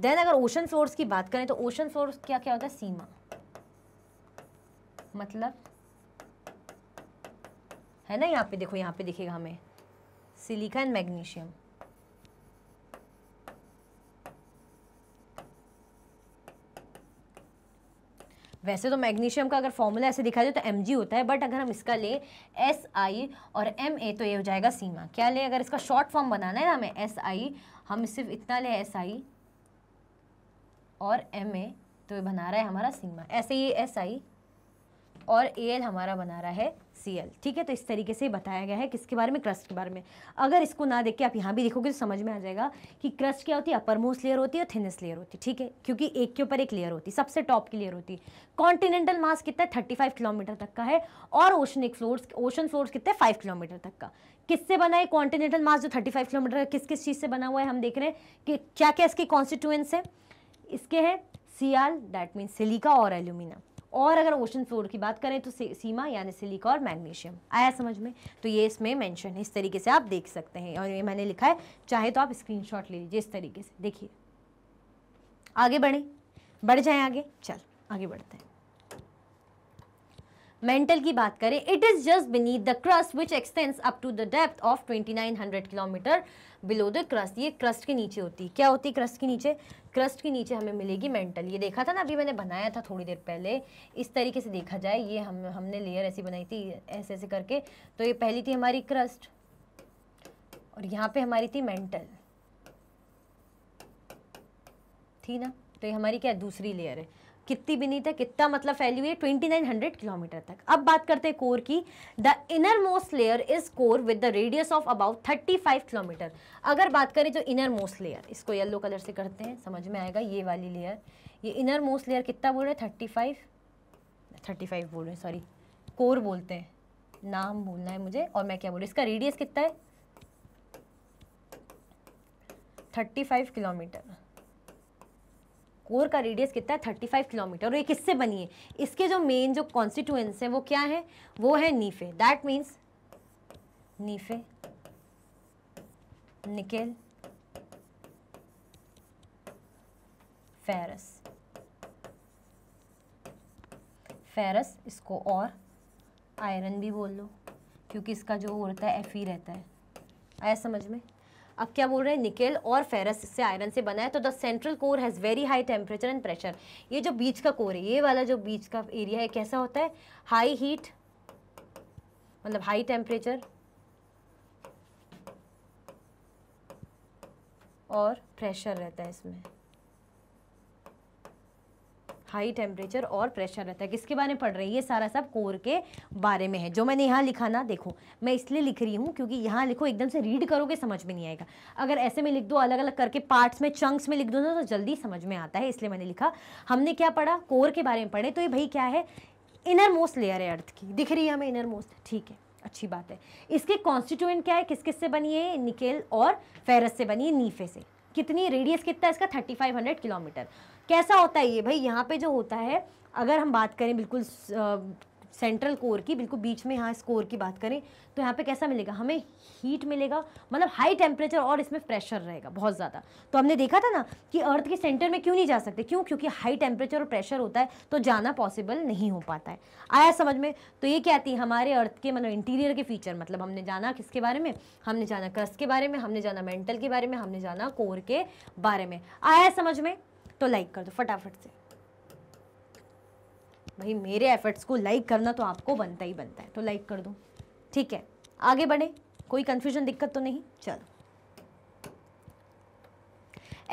देन अगर ओशन सोर्स की बात करें तो ओशन सोर्स क्या क्या होता है सीमा मतलब है ना यहाँ पे देखो यहाँ पे दिखेगा हमें सिलिका एंड मैग्नीशियम वैसे तो मैग्नीशियम का अगर फॉर्मूला ऐसे दिखा जाए तो एम होता है बट अगर हम इसका ले एस आई और एम ए तो ये हो जाएगा सीमा क्या ले अगर इसका शॉर्ट फॉर्म बनाना है ना हमें एस आई हम सिर्फ इतना ले एस आई और एम ए तो ये बना रहा है हमारा सीमा ऐसे ये एस आई और ए हमारा बना रहा है सी ठीक है तो इस तरीके से बताया गया है किसके बारे में क्रस्ट के बारे में अगर इसको ना देख के आप यहाँ भी देखोगे तो समझ में आ जाएगा कि क्रस्ट क्या होती है अपर मोस्ट लेयर होती है और थिनेस्ट लेयर होती है ठीक है क्योंकि एक के ऊपर एक लेयर होती है सबसे टॉप की लेयर होती है कॉन्टिनेंटल मास कितना है थर्टी किलोमीटर तक का है और ओशनिक फ्लोर्स ओशन फ्लोर्स कितने फाइव किलोमीटर तक का किससे बना है कॉन्टिनेंटल मास जो थर्टी फाइव किलोमीटर किस किस चीज़ से बना हुआ है हम देख रहे हैं कि क्या क्या इसके कॉन्स्टिट्यूएंट्स हैं इसके हैं सियाल दैट मीन सिलिका और एल्यूमिना और अगर ओशन फ्लोर की बात करें तो सीमा यानी सिलिका और मैग्नीशियम आया समझ में तो ये इसमें मेंशन है इस तरीके से आप देख सकते हैं और ये मैंने लिखा है चाहे तो आप स्क्रीन ले लीजिए इस तरीके से देखिए आगे बढ़ें बढ़ जाएँ आगे चल आगे बढ़ते हैं मेंटल की बात करें it is just beneath the crust which extends up to the depth of 2900 kilometre below the crust ये क्रस्ट के नीचे होती है क्या होती है क्रस्ट के नीचे क्रस्ट के नीचे हमें मिलेगी मेंटल ये देखा था ना अभी मैंने बनाया था थोड़ी देर पहले इस तरीके से देखा जाए ये हम हमने लेयर ऐसी बनाई थी ऐसे ऐसे करके तो ये पहली थी हमारी क्रस्ट और यहाँ पे हमारी थी मेंटल थी ना तो ये हमारी क्या दूसरी लेयर है कितनी बिनी तक कितना मतलब फैली हुई है ट्वेंटी नाइन हंड्रेड किलोमीटर तक अब बात करते हैं कोर की the innermost layer is core with the radius of about thirty five kilometre अगर बात करें जो इनर मोस्ट लेयर इसको येल्लो कलर से करते हैं समझ में आएगा ये वाली लेयर ये इनर मोस्ट लेयर कितना बोल रहे हैं थर्टी फाइव थर्टी फाइव बोल रहे हैं सॉरी कोर बोलते हैं नाम बोलना है मुझे और मैं क्या बोल रही इसका रेडियस कितना है थर्टी फाइव किलोमीटर कोर का रेडियस कितना है थर्टी फाइव किलोमीटर और ये किससे बनी है इसके जो मेन जो कॉन्स्टिट्यूएंट्स हैं वो क्या है वो है nife that means nife nickel ferrous ferrous इसको और आयरन भी बोल लो क्योंकि इसका जो होता है एफ ही रहता है आया समझ में अब क्या बोल रहे हैं निकेल और फेरस इससे आयरन से बना है तो the central core has very high temperature and pressure ये जो बीच का कोर है ये वाला जो बीच का एरिया है कैसा होता है हाई हीट मतलब हाई टेम्परेचर और प्रेशर रहता है इसमें हाई टेम्परेचर और प्रेशर रहता है किसके बारे में पढ़ रही है ये सारा सब कोर के बारे में है जो मैंने यहाँ लिखा ना देखो मैं इसलिए लिख रही हूँ क्योंकि यहाँ लिखो एकदम से रीड करोगे समझ में नहीं आएगा अगर ऐसे में लिख दो अलग अलग करके पार्ट्स में चंक्स में लिख दो ना तो जल्दी समझ में आता है इसलिए मैंने लिखा हमने क्या पढ़ा कोर के बारे में पढ़े तो ये भाई क्या है इनर मोस्ट लेयर है अर्थ की दिख रही है हमें इनर मोस्ट ठीक है अच्छी बात है इसके कॉन्स्टिट्यूएंट क्या है किस किस से बनी है निकेल और फेरस से बनी है नीफे से कितनी रेडियस कितना है इसका 3500 किलोमीटर कैसा होता है ये भाई यहाँ पे जो होता है अगर हम बात करें बिल्कुल सेंट्रल कोर की बिल्कुल बीच में यहाँ इस कोर की बात करें तो यहाँ पे कैसा मिलेगा हमें हीट मिलेगा मतलब हाई टेम्परेचर और इसमें प्रेशर रहेगा बहुत ज़्यादा तो हमने देखा था ना कि अर्थ के सेंटर में क्यों नहीं जा सकते क्यों क्योंकि हाई टेम्परेचर और प्रेशर होता है तो जाना पॉसिबल नहीं हो पाता है आया समझ में तो ये क्या थी हमारे अर्थ के मतलब इंटीरियर के फीचर मतलब हमने जाना किसके बारे में हमने जाना क्रस्ट के बारे में हमने जाना मेंटल के बारे में हमने जाना कोर के बारे में आया समझ में तो लाइक कर दो फटाफट से भाई मेरे एफर्ट्स को लाइक करना तो आपको बनता ही बनता है तो लाइक कर दो ठीक है आगे बढ़े कोई कन्फ्यूजन दिक्कत तो नहीं चलो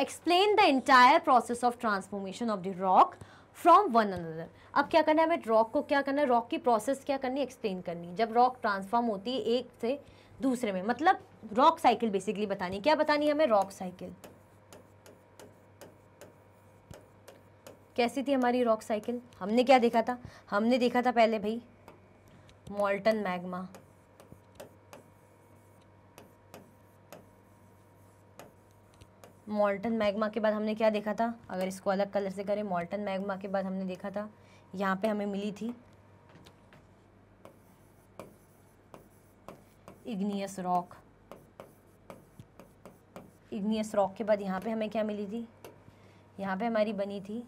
explain the entire process of transformation of the rock from one another अब क्या करना है हमें रॉक को क्या करना है रॉक की प्रोसेस क्या करनी एक्सप्लेन करनी है जब रॉक ट्रांसफॉर्म होती है एक से दूसरे में मतलब रॉक साइकिल बेसिकली बतानी क्या बतानी है हमें रॉक साइकिल कैसी थी हमारी रॉक साइकिल हमने क्या देखा था हमने देखा था पहले भाई मॉल्टन मैग्मा मॉल्टन मैग्मा के बाद हमने क्या देखा था अगर इसको अलग कलर से करें मॉल्टन मैग्मा के बाद हमने देखा था यहाँ पे हमें मिली थी इग्नियस रॉक इग्नियस रॉक के बाद यहाँ पे हमें क्या मिली थी यहाँ पे हमारी बनी थी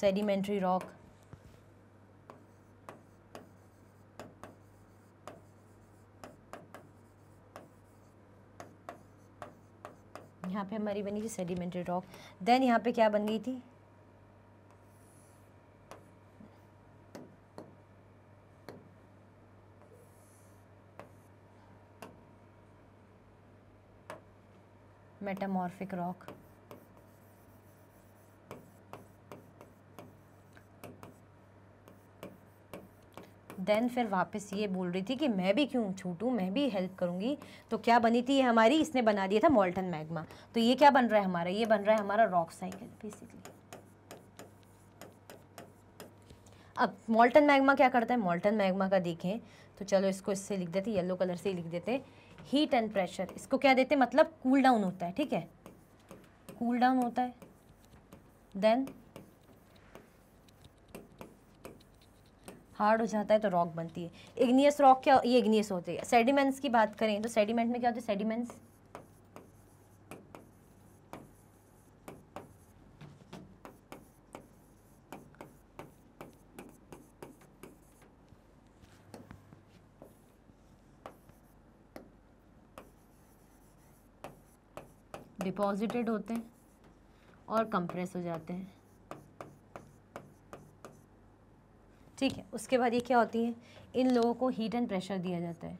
सेडिमेंट्री रॉक यहाँ पे हमारी बनी थी सेडिमेंट्री रॉक देन यहाँ पे क्या बन गई थी मेटामॉर्फिक रॉक देन फिर वापस ये बोल रही थी कि मैं भी क्यों छूटूँ मैं भी हेल्प करूँगी तो क्या बनी थी ये हमारी इसने बना दिया था मोल्टन मैग्मा तो ये क्या बन रहा है हमारा ये बन रहा है हमारा रॉक साइकिल बेसिकली अब मोल्टन मैग्मा क्या करता है मोल्टन मैग्मा का देखें तो चलो इसको इससे लिख देते येलो कलर से लिख देते हीट एंड प्रेशर इसको क्या देते मतलब कूल डाउन होता है ठीक है कूल डाउन होता है देन हार्ड हो जाता है तो रॉक बनती है इग्नियस रॉक क्या ये इग्नियस होते हैं सेडिमेंट्स की बात करें तो सेडिमेंट में क्या होता है सेडिमेंट्स डिपॉजिटेड होते हैं और कंप्रेस हो जाते हैं ठीक है उसके बाद ये क्या होती है इन लोगों को हीट एंड प्रेशर दिया जाता है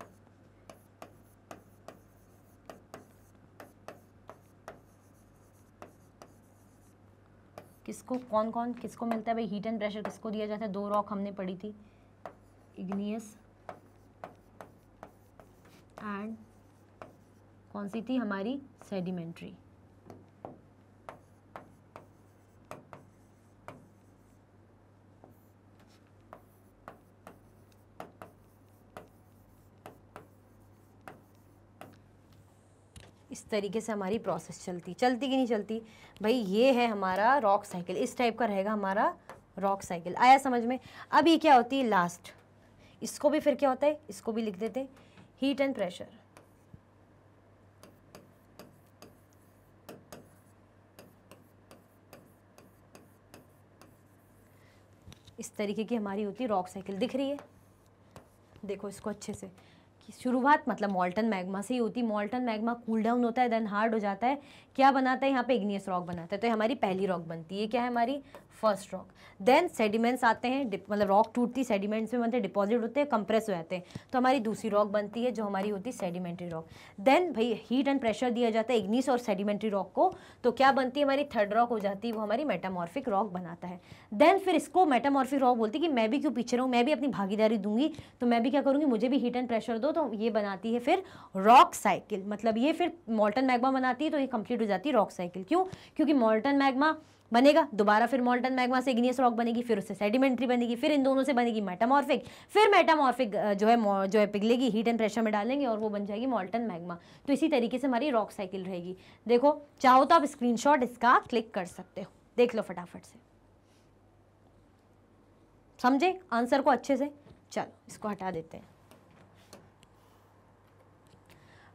किसको कौन कौन किसको मिलता है भाई हीट एंड प्रेशर किसको दिया जाता है दो रॉक हमने पढ़ी थी इग्नियस एंड कौन सी थी हमारी सेडिमेंट्री तरीके से हमारी प्रोसेस चलती चलती कि नहीं चलती भाई ये है हमारा रॉक साइकिल इस टाइप का रहेगा हमारा रॉक साइकिल आया समझ में अब ये क्या होती है लास्ट इसको भी फिर क्या होता है इसको भी लिख देते हीट एंड प्रेशर इस तरीके की हमारी होती रॉक साइकिल दिख रही है देखो इसको अच्छे से की शुरुआत मतलब मॉल्टन मैग्मा से ही होती है मॉल्टन मैग्मा कूल डाउन होता है देन हार्ड हो जाता है क्या बनाता है यहाँ पे इग्नियस रॉक बनाता है तो हमारी पहली रॉक बनती है क्या है हमारी फर्स्ट रॉक देन सेडिमेंट्स आते हैं मतलब रॉक टूटती सेडिमेंट्स में मतलब डिपॉजिट होते हैं कंप्रेस हो जाते हैं तो हमारी दूसरी रॉक बनती है जो हमारी होती है sedimentary rock then by heat and pressure दिया जाता है इग्निस और सेडिमेंट्री रॉक को तो क्या बनती है हमारी थर्ड रॉक हो जाती है वो हमारी मेटामॉर्फिक रॉक बनाता है देन फिर इसको मेटामॉर्फिक रॉक बोलती है कि मैं भी क्यों पीछे रहूँ मैं भी अपनी भागीदारी दूंगी तो मैं भी क्या करूँगी मुझे भी हीट एंड प्रेशर दो तो ये बनाती है फिर रॉक साइकिल मतलब ये फिर मॉल्टन मैगमा बनाती है तो ये कंप्लीट हो जाती है रॉक साइकिल क्यों क्योंकि मॉल्टन मैगमा बनेगा दोबारा फिर मॉल्टन मैग्मा से इग्नियस रॉक बनेगी फिर उससे सेडिमेंट्री बनेगी फिर इन दोनों से बनेगी मेटामॉर्फिक फिर मेटामॉर्फिक जो है जो है पिघलेगी हीट एंड प्रेशर में डालेंगे और वो बन जाएगी मॉल्टन मैग्मा तो इसी तरीके से हमारी रॉक साइकिल रहेगी देखो चाहो तो आप स्क्रीनशॉट इसका क्लिक कर सकते हो देख लो फटाफट से समझे आंसर को अच्छे से चलो इसको हटा देते हैं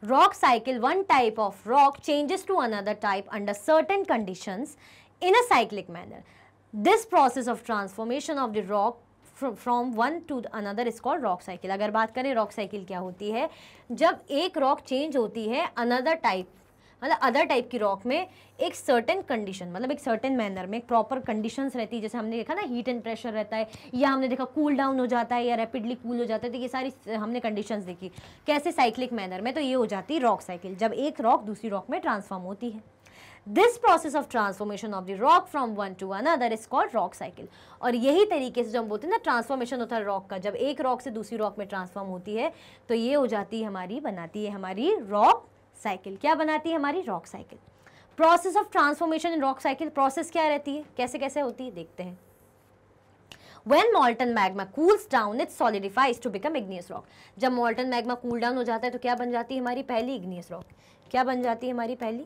rock cycle one type of rock changes to another type under certain conditions in a cyclic manner. This process of transformation of the rock from one to another is called rock cycle अगर बात करें rock cycle क्या होती है जब एक rock change होती है अनदर टाइप मतलब अदर टाइप की रॉक में एक सर्टेन कंडीशन मतलब एक सर्टेन मैनर में प्रॉपर कंडीशंस रहती है जैसे हमने देखा ना हीट एंड प्रेशर रहता है या हमने देखा कूल cool डाउन हो जाता है या रैपिडली कूल cool हो जाता है तो ये सारी हमने कंडीशंस देखी कैसे साइक्लिक मैनर में तो ये हो जाती है रॉक साइकिल जब एक रॉक दूसरी रॉक में ट्रांसफॉर्म होती है this process of transformation of the rock from one to another is called rock cycle और यही तरीके से जो हम बोलते हैं ना ट्रांसफॉर्मेशन होता है रॉक का जब एक रॉक से दूसरी रॉक में ट्रांसफॉर्म होती है तो ये हो जाती है हमारी बनाती है हमारी रॉक साइकिल क्या बनाती है हमारी rock cycle process of transformation in rock cycle process क्या रहती है कैसे कैसे होती है देखते हैं when molten magma cools down it solidifies to become igneous rock जब molten magma cool down हो जाता है तो क्या बन जाती है हमारी पहली igneous rock क्या बन जाती है हमारी पहली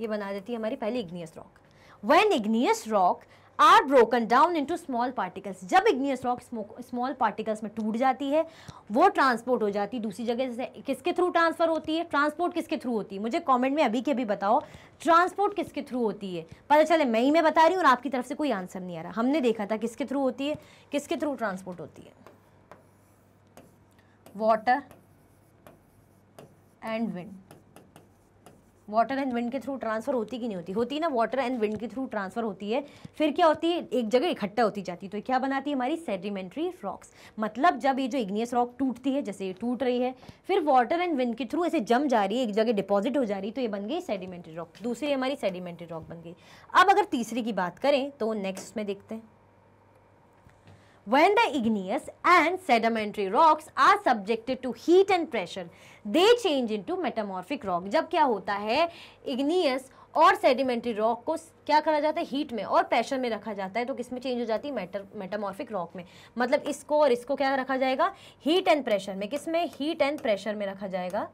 ये बना देती है हमारी पहली igneous rock when igneous rock are broken down into small particles जब इग्नियस रॉक स्मॉल पार्टिकल्स में टूट जाती है वो ट्रांसपोर्ट हो जाती है दूसरी जगह जैसे किसके थ्रू ट्रांसफ़र होती है ट्रांसपोर्ट किसके थ्रू होती है मुझे कॉमेंट में अभी के अभी बताओ ट्रांसपोर्ट किसके थ्रू होती है पता चले मैं ही मैं बता रही हूँ और आपकी तरफ से कोई आंसर नहीं आ रहा हमने देखा था किसके थ्रू होती है किसके थ्रू ट्रांसपोर्ट होती है water and wind water and wind के थ्रू ट्रांसफ़र होती कि नहीं होती होती ना वाटर एंड विंड के थ्रू ट्रांसफ़र होती है फिर क्या होती है एक जगह इकट्ठा होती जाती है तो क्या बनाती है हमारी सेडिमेंट्री रॉक्स मतलब जब ये जो इग्नियस रॉक टूटती है जैसे ये टूट रही है फिर वाटर एंड विंड के थ्रू ऐसे जम जा रही है एक जगह डिपॉजिट हो जा रही तो ये बन गई सेडिमेंट्री रॉक दूसरी हमारी सेडिमेंट्री रॉक बन गई अब अगर तीसरी की बात करें तो नेक्स्ट में देखते हैं When the igneous and sedimentary rocks are subjected to heat and pressure, they change into metamorphic rock. jab क्या होता है igneous और सेडिमेंट्री रॉक को क्या करा जाता है हीट में और प्रेशर में रखा जाता है तो किस में चेंज हो जाती है मेटर मेटामॉर्फिक रॉक में मतलब इसको और इसको क्या रखा जाएगा हीट एंड प्रेशर में किस में हीट एंड प्रेशर में रखा जाएगा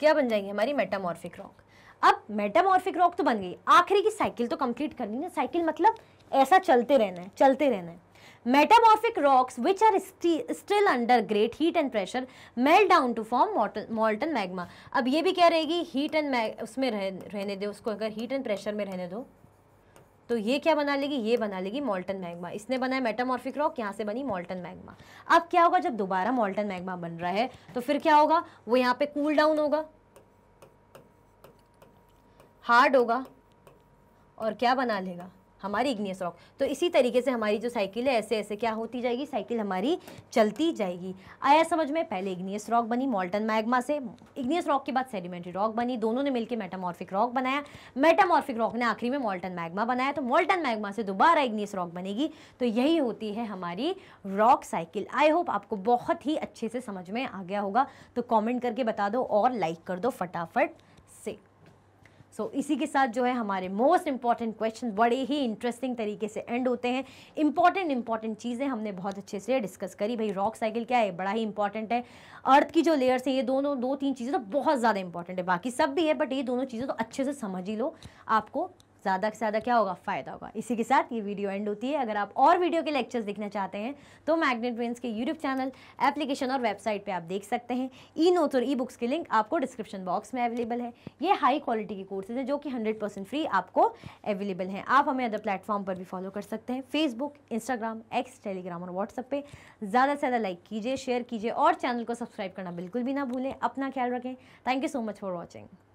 क्या बन जाएगी हमारी मेटामॉर्फिक रॉक अब मेटामॉर्फिक रॉक तो बन गई आखिरी की साइकिल तो कंप्लीट करनी है साइकिल मतलब ऐसा चलते रहना है चलते रहना है metamorphic rocks which are still under great heat and pressure melt down to form molten magma अब ये भी क्या रहेगी हीट एंड उसमें रह, रहने दो उसको अगर हीट एंड प्रेशर में रहने दो तो ये क्या बना लेगी ये बना लेगी मॉल्टन मैग्मा इसने बनाया मेटामॉर्फिक रॉक यहाँ से बनी मॉल्टन मैग्मा अब क्या होगा जब दोबारा मॉल्टन मैग्मा बन रहा है तो फिर क्या होगा वो यहाँ पे कूल डाउन होगा हार्ड होगा और क्या बना लेगा हमारी इग्नियस रॉक तो इसी तरीके से हमारी जो साइकिल है ऐसे ऐसे क्या होती जाएगी साइकिल हमारी चलती जाएगी आया समझ में पहले इग्नियस रॉक बनी मॉल्टन मैग्मा से इग्नियस रॉक के बाद सेडिमेंट्री रॉक बनी दोनों ने मिलकर मेटामॉर्फिक रॉक बनाया मेटामॉर्फिक रॉक ने आखिरी में मॉल्टन मैग्मा बनाया तो मॉल्टन मैग्मा से दोबारा इग्नियस रॉक बनेगी तो यही होती है हमारी रॉक साइकिल आई होप आपको बहुत ही अच्छे से समझ में आ गया होगा तो कॉमेंट करके बता दो और लाइक कर दो फटाफट सो so, इसी के साथ जो है हमारे मोस्ट इंपॉर्टेंट क्वेश्चन बड़े ही इंटरेस्टिंग तरीके से एंड होते हैं इंपॉर्टेंट इंपॉर्टेंट चीज़ें हमने बहुत अच्छे से डिस्कस करी भाई रॉक साइकिल क्या है बड़ा ही इंपॉर्टेंट है अर्थ की जो लेयर्स हैं ये दोनों दो तीन चीज़ें तो बहुत ज़्यादा इंपॉर्टेंट है बाकी सब भी है बट ये दोनों चीज़ें तो अच्छे से समझ ही लो आपको ज़्यादा से ज़्यादा क्या होगा फ़ायदा होगा इसी के साथ ये वीडियो एंड होती है अगर आप और वीडियो के लेक्चर्स देखना चाहते हैं तो मैग्नेट वेंस के यूट्यूब चैनल एप्लीकेशन और वेबसाइट पर आप देख सकते हैं ई नोट्स और ई बुक्स के लिंक आपको डिस्क्रिप्शन बॉक्स में अवेलेबल है ये हाई क्वालिटी के कोर्सेज हैं जो कि हंड्रेड फ्री आपको अवेलेबल हैं आप हमें अदर प्लेटफॉर्म पर भी फॉलो कर सकते हैं फेसबुक इंस्टाग्राम एक्स टेलीग्राम और व्हाट्सअप पर ज़्यादा से ज़्यादा लाइक कीजिए शेयर कीजिए और चैनल को सब्सक्राइब करना बिल्कुल भी ना भूलें अपना ख्याल रखें thank you so much for watching